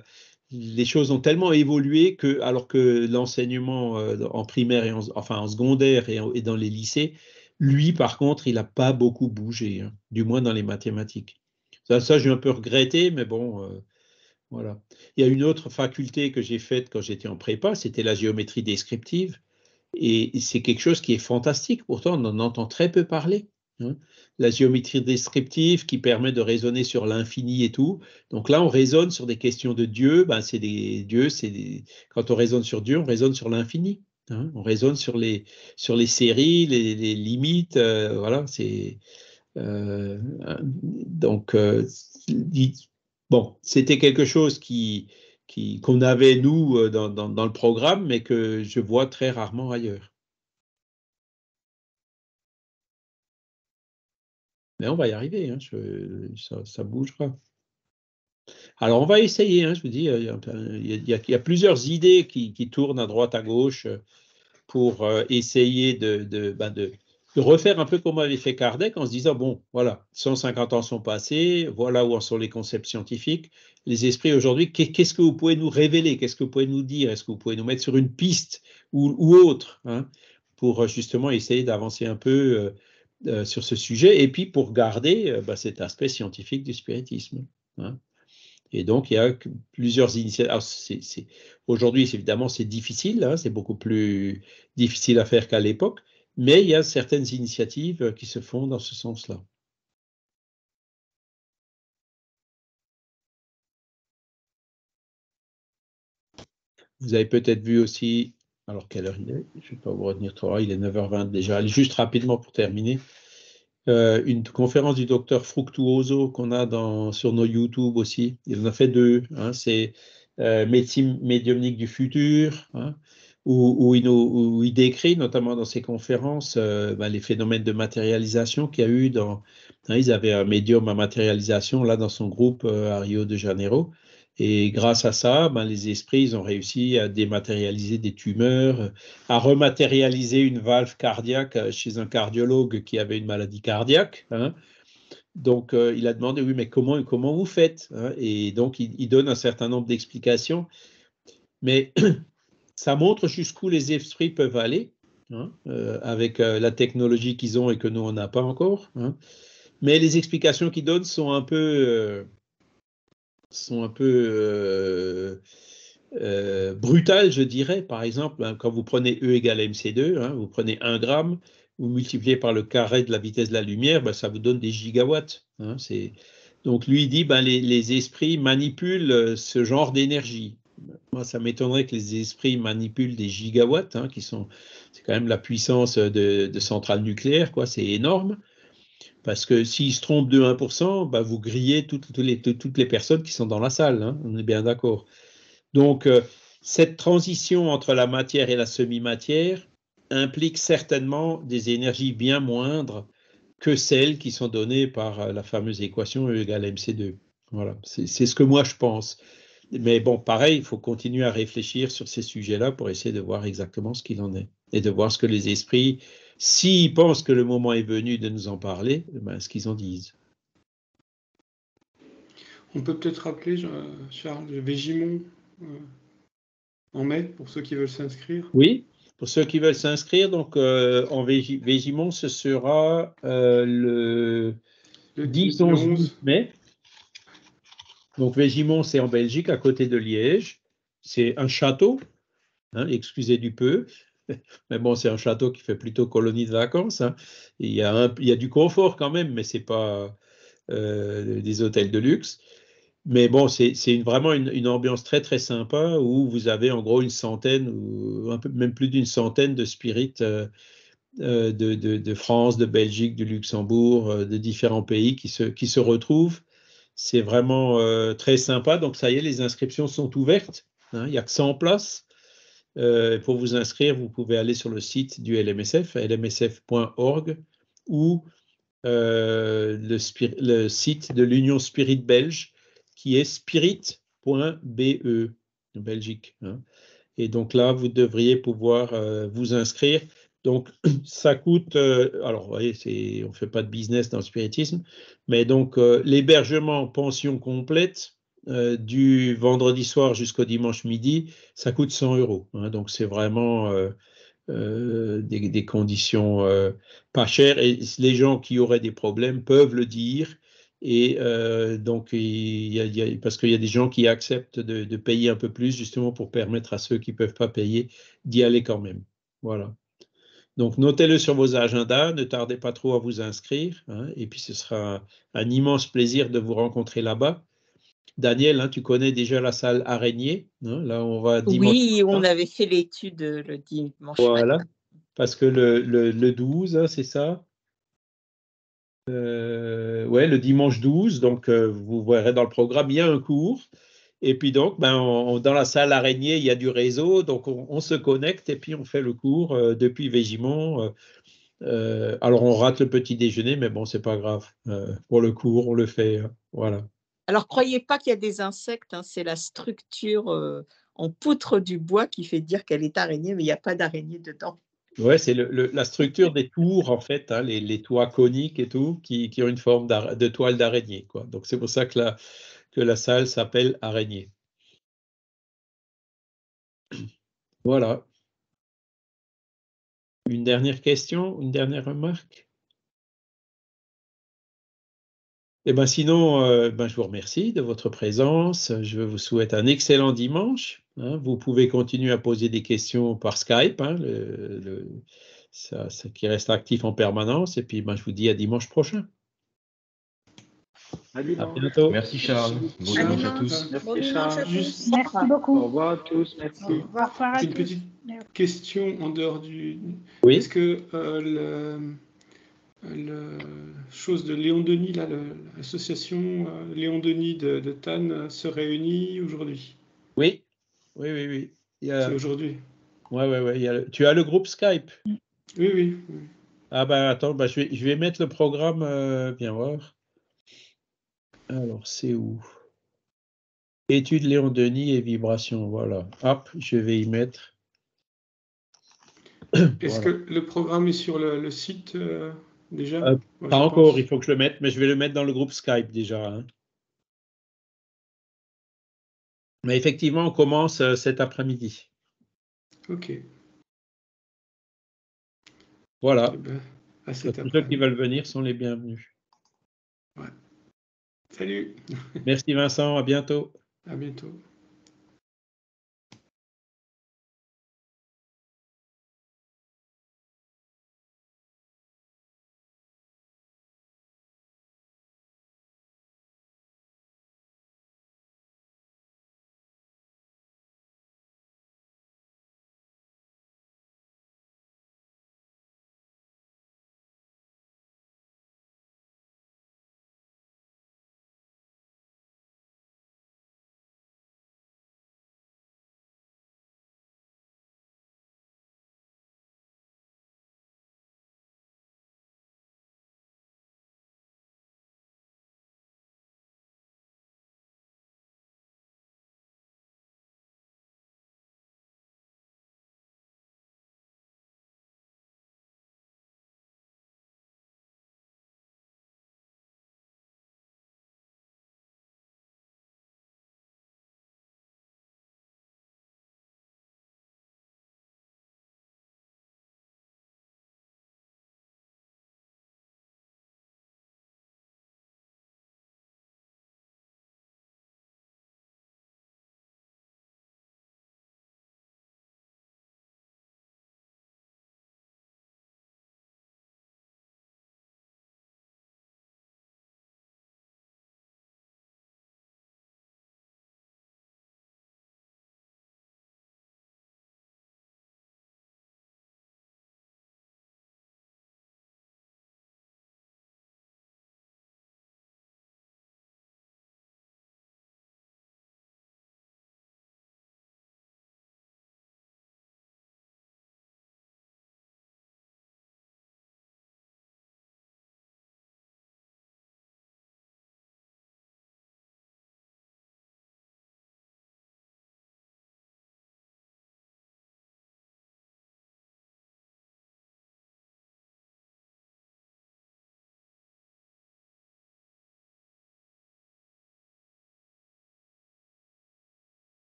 les choses ont tellement évolué que, alors que l'enseignement en primaire et enfin en secondaire et, dans les lycées, lui, par contre, il n'a pas beaucoup bougé, hein, du moins dans les mathématiques. Ça, ça j'ai un peu regretté, mais bon, voilà. Il y a une autre faculté que j'ai faite quand j'étais en prépa, c'était la géométrie descriptive. Et c'est quelque chose qui est fantastique. Pourtant, on en entend très peu parler. Hein. La géométrie descriptive qui permet de raisonner sur l'infini et tout. Donc là, on raisonne sur des questions de Dieu. Ben, c'est des dieux. C'est quand on raisonne sur Dieu, on raisonne sur l'infini. Hein. On raisonne sur les sur les séries, les, limites. Euh, voilà. C'est euh, donc euh, Bon, c'était quelque chose qui qu'on avait, nous, euh, dans, le programme, mais que je vois très rarement ailleurs. Mais on va y arriver, hein, ça, bougera. Alors, on va essayer, hein, je vous dis, il y, a, plusieurs idées qui, tournent à droite, à gauche euh, pour euh, essayer de, de ben, de refaire un peu comme avait fait Kardec en se disant, bon, voilà, 150 ans sont passés, voilà où en sont les concepts scientifiques, les esprits aujourd'hui, qu'est-ce que vous pouvez nous révéler, qu'est-ce que vous pouvez nous dire, est-ce que vous pouvez nous mettre sur une piste ou, ou autre, hein, pour euh, justement essayer d'avancer un peu euh, euh, sur ce sujet, et puis pour garder bah, cet aspect scientifique du spiritisme. Hein. Et donc, il y a plusieurs initiatives. Aujourd'hui, évidemment, c'est difficile, hein, c'est beaucoup plus difficile à faire qu'à l'époque, mais il y a certaines initiatives euh, qui se font dans ce sens-là. Vous avez peut-être vu aussi, alors quelle heure il est Je ne vais pas vous retenir trop, il est 9h20 déjà. Juste rapidement pour terminer, euh, une conférence du docteur Fructuoso qu'on a dans, sur nos YouTube aussi. Il en a fait deux. Hein. C'est euh, médecine médiumnique du futur. Hein où, il, décrit, notamment dans ses conférences, euh, ben, les phénomènes de matérialisation qu'il y a eu dans. Hein, ils avaient un médium à matérialisation là dans son groupe euh, à Rio de Janeiro. Et grâce à ça, ben, les esprits ils ont réussi à dématérialiser des tumeurs, à rematérialiser une valve cardiaque euh, chez un cardiologue qui avait une maladie cardiaque. Hein. Donc, il a demandé, oui, mais comment, comment vous faites hein? Et donc, il, il donne un certain nombre d'explications. Mais ça montre jusqu'où les esprits peuvent aller hein, euh, avec euh, la technologie qu'ils ont et que nous, on n'a pas encore. Hein. Mais les explications qu'ils donnent sont un peu... Euh, sont un peu brutales, je dirais. Par exemple, hein, quand vous prenez E égale MC2, vous prenez 1 gramme, vous multipliez par le carré de la vitesse de la lumière, ben, ça vous donne des gigawatts. Donc lui dit, ben, les esprits manipulent ce genre d'énergie moi, ça m'étonnerait que les esprits manipulent des gigawatts, hein, qui sont, c'est quand même la puissance de, centrales nucléaires, quoi, c'est énorme. Parce que s'ils se trompent de 1%, bah, vous grillez toutes, les, personnes qui sont dans la salle, hein. on est bien d'accord. Donc, euh, cette transition entre la matière et la semi-matière implique certainement des énergies bien moindres que celles qui sont données par euh, la fameuse équation E égale mc2. Voilà, c'est ce que moi je pense. Mais bon, pareil, il faut continuer à réfléchir sur ces sujets-là pour essayer de voir exactement ce qu'il en est et de voir ce que les esprits, s'ils pensent que le moment est venu de nous en parler, eh ben, ce qu'ils en disent. On peut peut-être rappeler, euh, Charles, Végimont euh, en mai, pour ceux qui veulent s'inscrire. Oui, pour ceux qui veulent s'inscrire, donc euh, en Végimon, ce sera le, le 10-11 mai. Donc Végimont, c'est en Belgique, à côté de Liège. C'est un château, hein, excusez du peu, mais bon, c'est un château qui fait plutôt colonie de vacances. Hein. Il, y a du confort quand même, mais ce n'est pas euh, des hôtels de luxe. Mais bon, c'est vraiment une, ambiance très très sympa où vous avez en gros une centaine même plus d'une centaine de spirites euh, euh, de, France, de Belgique, du Luxembourg, de différents pays qui se, qui se retrouvent c'est vraiment euh, très sympa. Donc, ça y est, les inscriptions sont ouvertes. Hein. il n'y a que 100 places. Euh, pour vous inscrire, vous pouvez aller sur le site du LMSF, lmsf.org, ou euh, le, site de l'Union Spirit Belge, qui est spirit.be, Belgique. Hein. Et donc là, vous devriez pouvoir vous inscrire. Donc, ça coûte, euh, alors vous voyez, on ne fait pas de business dans le spiritisme, mais donc euh, l'hébergement pension complète euh, du vendredi soir jusqu'au dimanche midi, ça coûte 100 euros. Hein. donc, c'est vraiment des, conditions pas chères et les gens qui auraient des problèmes peuvent le dire. Et donc, parce qu'il y a des gens qui acceptent de, de, payer un peu plus, justement pour permettre à ceux qui ne peuvent pas payer d'y aller quand même. Voilà. Donc, notez-le sur vos agendas, ne tardez pas trop à vous inscrire, hein, et puis ce sera un immense plaisir de vous rencontrer là-bas. Daniel, hein, tu connais déjà la salle araignée. Hein? là, on va Oui, on avait fait l'étude euh, le dimanche. Voilà, parce que le, le, le 12, c'est ça Oui, euh, Ouais, le dimanche 12, donc euh, vous verrez dans le programme, il y a un cours. Et puis donc, ben, dans la salle araignée, il y a du réseau, donc on, se connecte et puis on fait le cours euh, depuis Végimont. Euh, euh, alors on rate le petit déjeuner, mais bon, c'est pas grave. pour le cours, on le fait. voilà. Alors croyez pas qu'il y a des insectes, hein, c'est la structure en poutre du bois qui fait dire qu'elle est araignée, mais il n'y a pas d'araignée dedans. Ouais, c'est la structure des tours, en fait, hein, les, toits coniques et tout, qui, qui ont une forme de toile d'araignée. Donc c'est pour ça que la, que la salle s'appelle Araignée. Voilà. Une dernière question, une dernière remarque Eh bien sinon, euh, ben, je vous remercie de votre présence. Je vous souhaite un excellent dimanche. Hein. Vous pouvez continuer à poser des questions par Skype, hein, qui reste actif en permanence. Et puis ben, je vous dis à dimanche prochain à bientôt. Merci Charles. Bon dimanche à tous. Merci, Charles. Merci beaucoup. Au revoir à tous. Merci. Une petite question en dehors du. Oui. Est-ce que euh, La le, chose de Léon Denis, l'association euh, Léon Denis de, de Tannes euh, se réunit aujourd'hui Oui. Oui, oui, oui. C'est aujourd'hui. Ouais, ouais, ouais. Tu as le groupe Skype Oui, oui. Ah ben attends, ben, je, vais, mettre le programme, Viens voir. Alors, c'est où Étude Léon Denis et vibrations, voilà. Hop, je vais y mettre. Est-ce que le programme est sur le, site euh, déjà euh, Pas encore, il faut que je le mette, mais je vais le mettre dans le groupe Skype déjà. Hein. Mais effectivement, on commence euh, cet après-midi. OK. Voilà. Eh ben, ceux qui veulent venir sont les bienvenus. Salut. Merci Vincent, à bientôt. À bientôt.